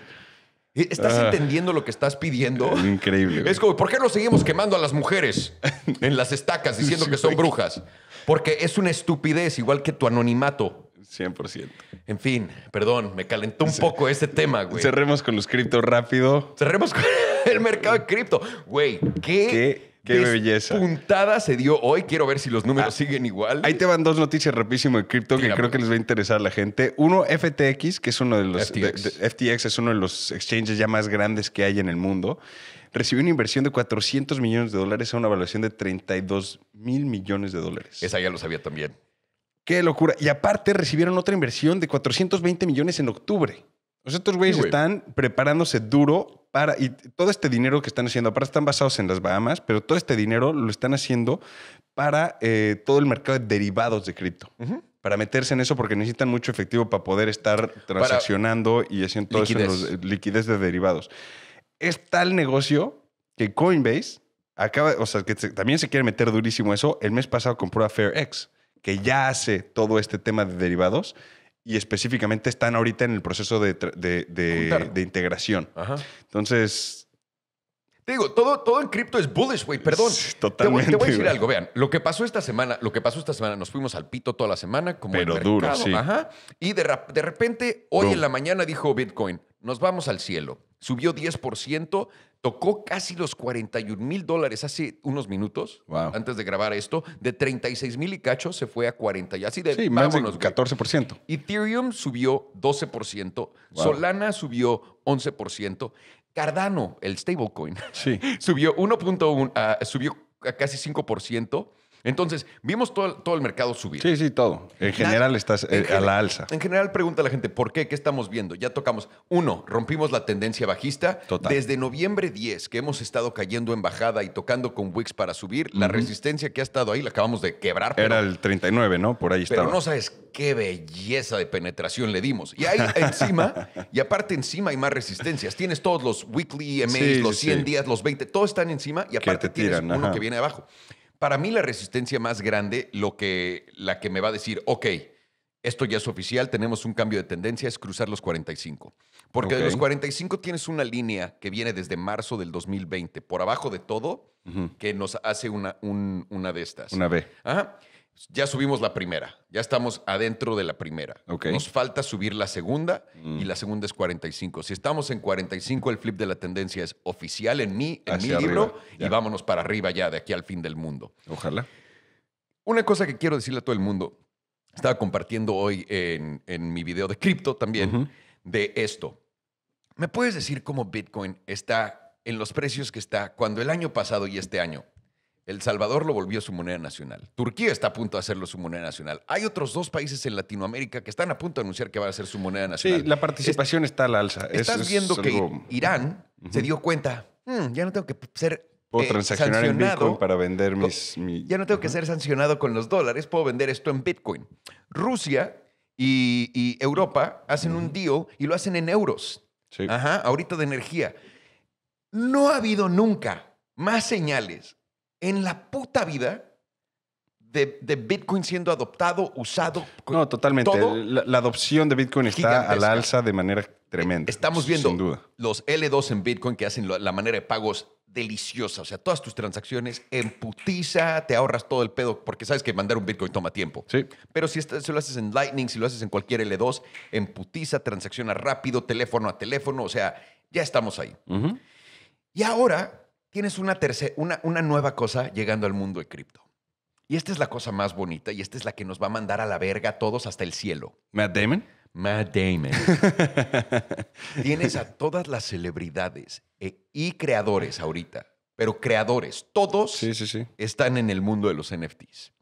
¿E, ¿Estás ah. entendiendo lo que estás pidiendo? increíble. Güey. Es como, ¿por qué no seguimos quemando a las mujeres en las estacas diciendo que son brujas? Porque es una estupidez, igual que tu anonimato. 100%. En fin, perdón, me calentó un poco ese tema, güey. Cerremos con los cripto rápido. Cerremos con el mercado de cripto. Güey, ¿qué? ¿Qué? belleza. Puntada se dio hoy. Quiero ver si los números ah, siguen igual. Ahí te van dos noticias rapidísimo de cripto que creo que les va a interesar a la gente. Uno, FTX, que es uno de los. FTX. es uno de los exchanges ya más grandes que hay en el mundo. Recibió una inversión de 400 millones de dólares a una evaluación de 32 mil millones de dólares. Esa ya lo sabía también. Qué locura. Y aparte recibieron otra inversión de 420 millones en octubre. Los estos güeyes están preparándose duro para. Y todo este dinero que están haciendo, aparte están basados en las Bahamas, pero todo este dinero lo están haciendo para eh, todo el mercado de derivados de cripto. Para meterse en eso porque necesitan mucho efectivo para poder estar transaccionando y haciendo todo eso los, eh, liquidez de derivados. Es tal negocio que Coinbase acaba, o sea, que también se quiere meter durísimo eso. El mes pasado compró a FairX que ya hace todo este tema de derivados y específicamente están ahorita en el proceso de, integración. Entonces... Te digo, todo, todo en cripto es bullish, güey, perdón. Te, voy, a decir algo, vean, lo que pasó esta semana, lo que pasó esta semana, nos fuimos al pito toda la semana, como Pero el sí. y de, repente, hoy en la mañana dijo Bitcoin, nos vamos al cielo. Subió 10%, Tocó casi los 41 mil dólares hace unos minutos, antes de grabar esto. De 36 mil y cacho se fue a 40. Y así de. Sí, más del 14%. Ethereum subió 12%. Solana subió 11%. Cardano, el stablecoin, subió 1.1, ah, subió a casi 5%. Entonces, vimos todo, el mercado subir. Sí, sí, todo. En general estás eh, a la alza. En general pregunta la gente, ¿por qué? ¿Qué estamos viendo? Ya tocamos, uno, rompimos la tendencia bajista. Desde noviembre 10, que hemos estado cayendo en bajada y tocando con Wix para subir, la resistencia que ha estado ahí la acabamos de quebrar. Era el 39, ¿no? Por ahí estaba. Pero no sabes qué belleza de penetración le dimos. Y ahí encima, y aparte encima hay más resistencias. Tienes todos los weekly EMAs, los 100 días, los 20, todos están encima y aparte tiran, tienes uno que viene abajo. Para mí la resistencia más grande, lo que, la que me va a decir, ok, esto ya es oficial, tenemos un cambio de tendencia, es cruzar los 45. Porque de los 45 tienes una línea que viene desde marzo del 2020, por abajo de todo, que nos hace una, una de estas. Una B. Ajá ya subimos la primera, ya estamos adentro de la primera. Nos falta subir la segunda y mm. la segunda es 45. Si estamos en 45, el flip de la tendencia es oficial en mí, en mi libro, y vámonos para arriba ya, de aquí al fin del mundo. Ojalá. Una cosa que quiero decirle a todo el mundo, estaba compartiendo hoy en, mi video de cripto también, de esto. ¿Me puedes decir cómo Bitcoin está en los precios que está cuando el año pasado y este año el Salvador lo volvió su moneda nacional. Turquía está a punto de hacerlo su moneda nacional. Hay otros dos países en Latinoamérica que están a punto de anunciar que van a ser su moneda nacional. Sí, la participación está al alza. Estás viendo que Irán se dio cuenta, hmm, ya no tengo que ser eh, para vender mis... Ya no tengo que ser sancionado con los dólares, puedo vender esto en Bitcoin. Rusia y, Europa hacen un deal y lo hacen en euros. Ajá, ahorita de energía. No ha habido nunca más señales en la puta vida de, Bitcoin siendo adoptado, usado. No, totalmente. la, adopción de Bitcoin está a la alza de manera tremenda. Estamos viendo los L2 en Bitcoin que hacen la manera de pagos deliciosa. O sea, todas tus transacciones en putiza, te ahorras todo el pedo, porque sabes que mandar un Bitcoin toma tiempo. Sí. Pero si, lo haces en Lightning, si lo haces en cualquier L2, en putiza, transacciona rápido, teléfono a teléfono. O sea, ya estamos ahí. Y ahora tienes una, tercera, una, una nueva cosa llegando al mundo de cripto. Y esta es la cosa más bonita y esta es la que nos va a mandar a la verga todos hasta el cielo. Matt Damon. Matt Damon. Tienes a todas las celebridades eh, y creadores ahorita, pero creadores, todos están en el mundo de los NFTs.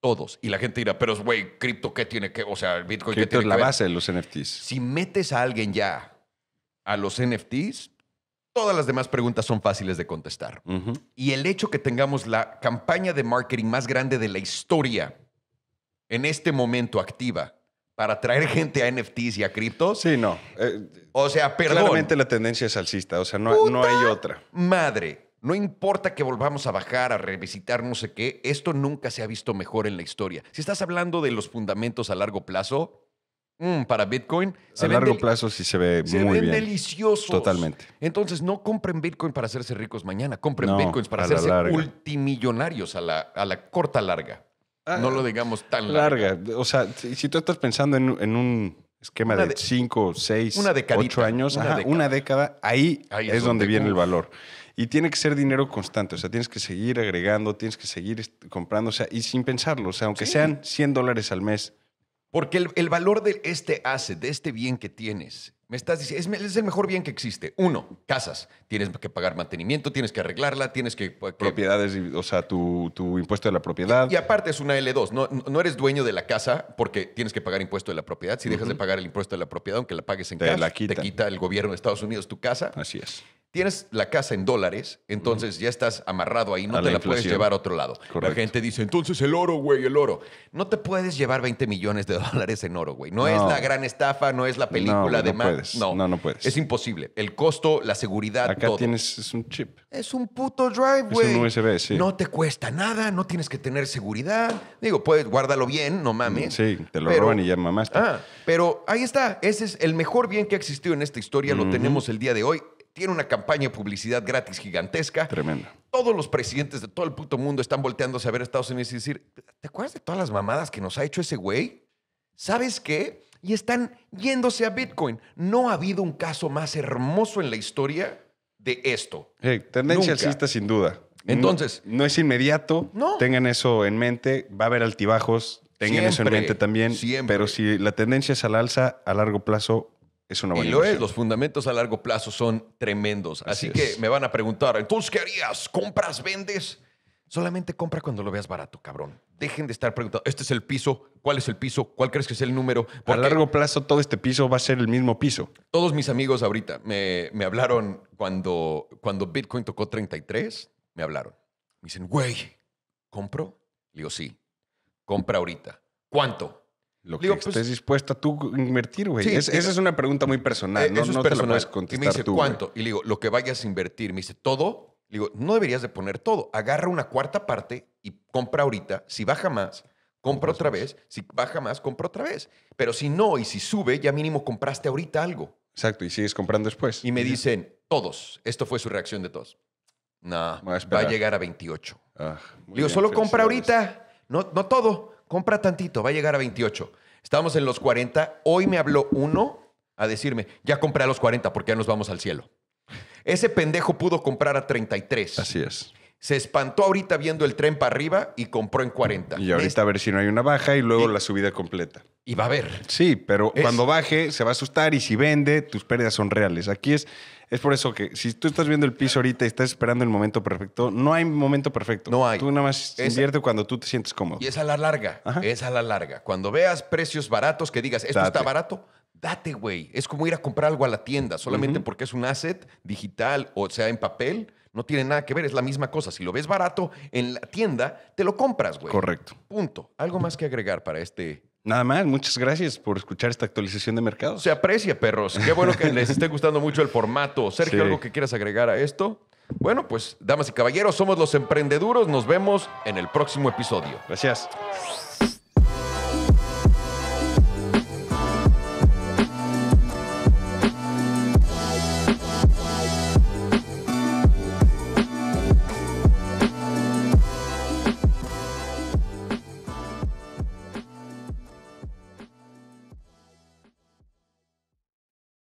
Todos. Y la gente dirá, pero güey, cripto, ¿qué tiene que? O sea, Bitcoin, ¿qué tiene es la base de los NFTs. Si metes a alguien ya a los NFTs, Todas las demás preguntas son fáciles de contestar. Y el hecho que tengamos la campaña de marketing más grande de la historia en este momento activa para traer gente a NFTs y a criptos. Sí, no. Eh, o sea, perdón. Claramente la tendencia es alcista, o sea, no, no hay otra. Madre, no importa que volvamos a bajar, a revisitar no sé qué, esto nunca se ha visto mejor en la historia. Si estás hablando de los fundamentos a largo plazo, Mm, para Bitcoin. Se a largo plazo sí se ve se ven deliciosos. Totalmente. Entonces, no compren Bitcoin para hacerse ricos mañana. Compren Bitcoins para hacerse multimillonarios a la, a la corta larga. Ah, no lo digamos tan larga. O sea, si, tú estás pensando en, un esquema de 5, 6, 8 años, una, década. ahí, es, donde, viene el valor. Y tiene que ser dinero constante, o sea, tienes que seguir agregando, tienes que seguir comprando, o sea, y sin pensarlo, o sea, aunque sean 100 dólares al mes, porque el, valor de este hace, de este bien que tienes, me estás diciendo, es el mejor bien que existe. Uno, casas tienes que pagar mantenimiento, tienes que arreglarla, tienes que... Pues, Propiedades, o sea, tu, impuesto de la propiedad. Y, aparte es una L2, no, eres dueño de la casa porque tienes que pagar impuesto de la propiedad. Si dejas de pagar el impuesto de la propiedad, aunque la pagues en casa, te quita el gobierno de Estados Unidos tu casa. Así es. Tienes la casa en dólares, entonces ya estás amarrado ahí, no te la, puedes llevar a otro lado. Correcto. La gente dice, entonces el oro, güey, el oro. No te puedes llevar 20 millones de dólares en oro, güey. No, es la gran estafa, no es la película de no, puedes. no, no, no puedes. Es imposible. El costo, la seguridad, tienes es un chip. Es un puto drive, güey. Es un USB, sí. No te cuesta nada, no tienes que tener seguridad. Digo, puedes guárdalo bien, no mames. Sí, te lo roban y ya mamaste. Ah, pero ahí está. Ese es el mejor bien que ha existido en esta historia. Lo tenemos el día de hoy. Tiene una campaña de publicidad gratis gigantesca. Tremenda. Todos los presidentes de todo el puto mundo están volteándose a ver a Estados Unidos y decir, ¿te acuerdas de todas las mamadas que nos ha hecho ese güey? ¿Sabes qué? y están yéndose a Bitcoin. No ha habido un caso más hermoso en la historia de esto. tendencia alcista sin duda. Entonces. No, es inmediato. No. Tengan eso en mente. Va a haber altibajos. Tengan eso en mente también. Pero si la tendencia es al alza, a largo plazo es una buena y lo es, los fundamentos a largo plazo son tremendos. Así, que me van a preguntar, entonces, ¿qué harías? ¿Compras, vendes? Solamente compra cuando lo veas barato, cabrón dejen de estar preguntando, este es el piso, cuál es el piso, cuál crees que es el número. Porque a largo plazo todo este piso va a ser el mismo piso. Todos mis amigos ahorita me, hablaron cuando, cuando Bitcoin tocó 33, me hablaron. Me dicen, güey, ¿compro? Le digo, sí, compra ahorita. ¿Cuánto? Lo que pues estés dispuesto tú a invertir, güey. es, esa es una pregunta muy personal. E, no, es no te puedes contestar. Y me dice, ¿cuánto? Y le digo, lo que vayas a invertir. Me dice, ¿todo? digo, no deberías de poner todo. Agarra una cuarta parte y compra ahorita. Si baja más, compra otra vez. Si baja más, compra otra vez. Pero si no y si sube, ya mínimo compraste ahorita algo. Exacto, y sigues comprando después. Y me dicen, todos, esto fue su reacción de todos. No, va a llegar a 28. Ah, digo, solo compra ahorita, no, no todo, compra tantito, va a llegar a 28. Estamos en los 40, hoy me habló uno a decirme, ya compré a los 40 porque ya nos vamos al cielo. Ese pendejo pudo comprar a 33. Así es. Se espantó ahorita viendo el tren para arriba y compró en 40. Y ahorita a ver si no hay una baja y luego la subida completa. Y va a haber. Sí, pero cuando baje se va a asustar y si vende, tus pérdidas son reales. Aquí es, es por eso que si tú estás viendo el piso ahorita y estás esperando el momento perfecto, no hay momento perfecto. No hay. Tú nada más invierte cuando tú te sientes cómodo. Y es a la larga. Es a la larga. Cuando veas precios baratos que digas, esto está barato, date, güey. Es como ir a comprar algo a la tienda, solamente porque es un asset digital o sea en papel, no tiene nada que ver, es la misma cosa. Si lo ves barato en la tienda, te lo compras, güey. Correcto. Punto. ¿Algo más que agregar para este Nada más, muchas gracias por escuchar esta actualización de mercado. Se aprecia, perros. Qué bueno que les esté gustando mucho el formato. Sergio, ¿algo que quieras agregar a esto? Bueno, pues, damas y caballeros, somos los emprendeduros. Nos vemos en el próximo episodio. Gracias.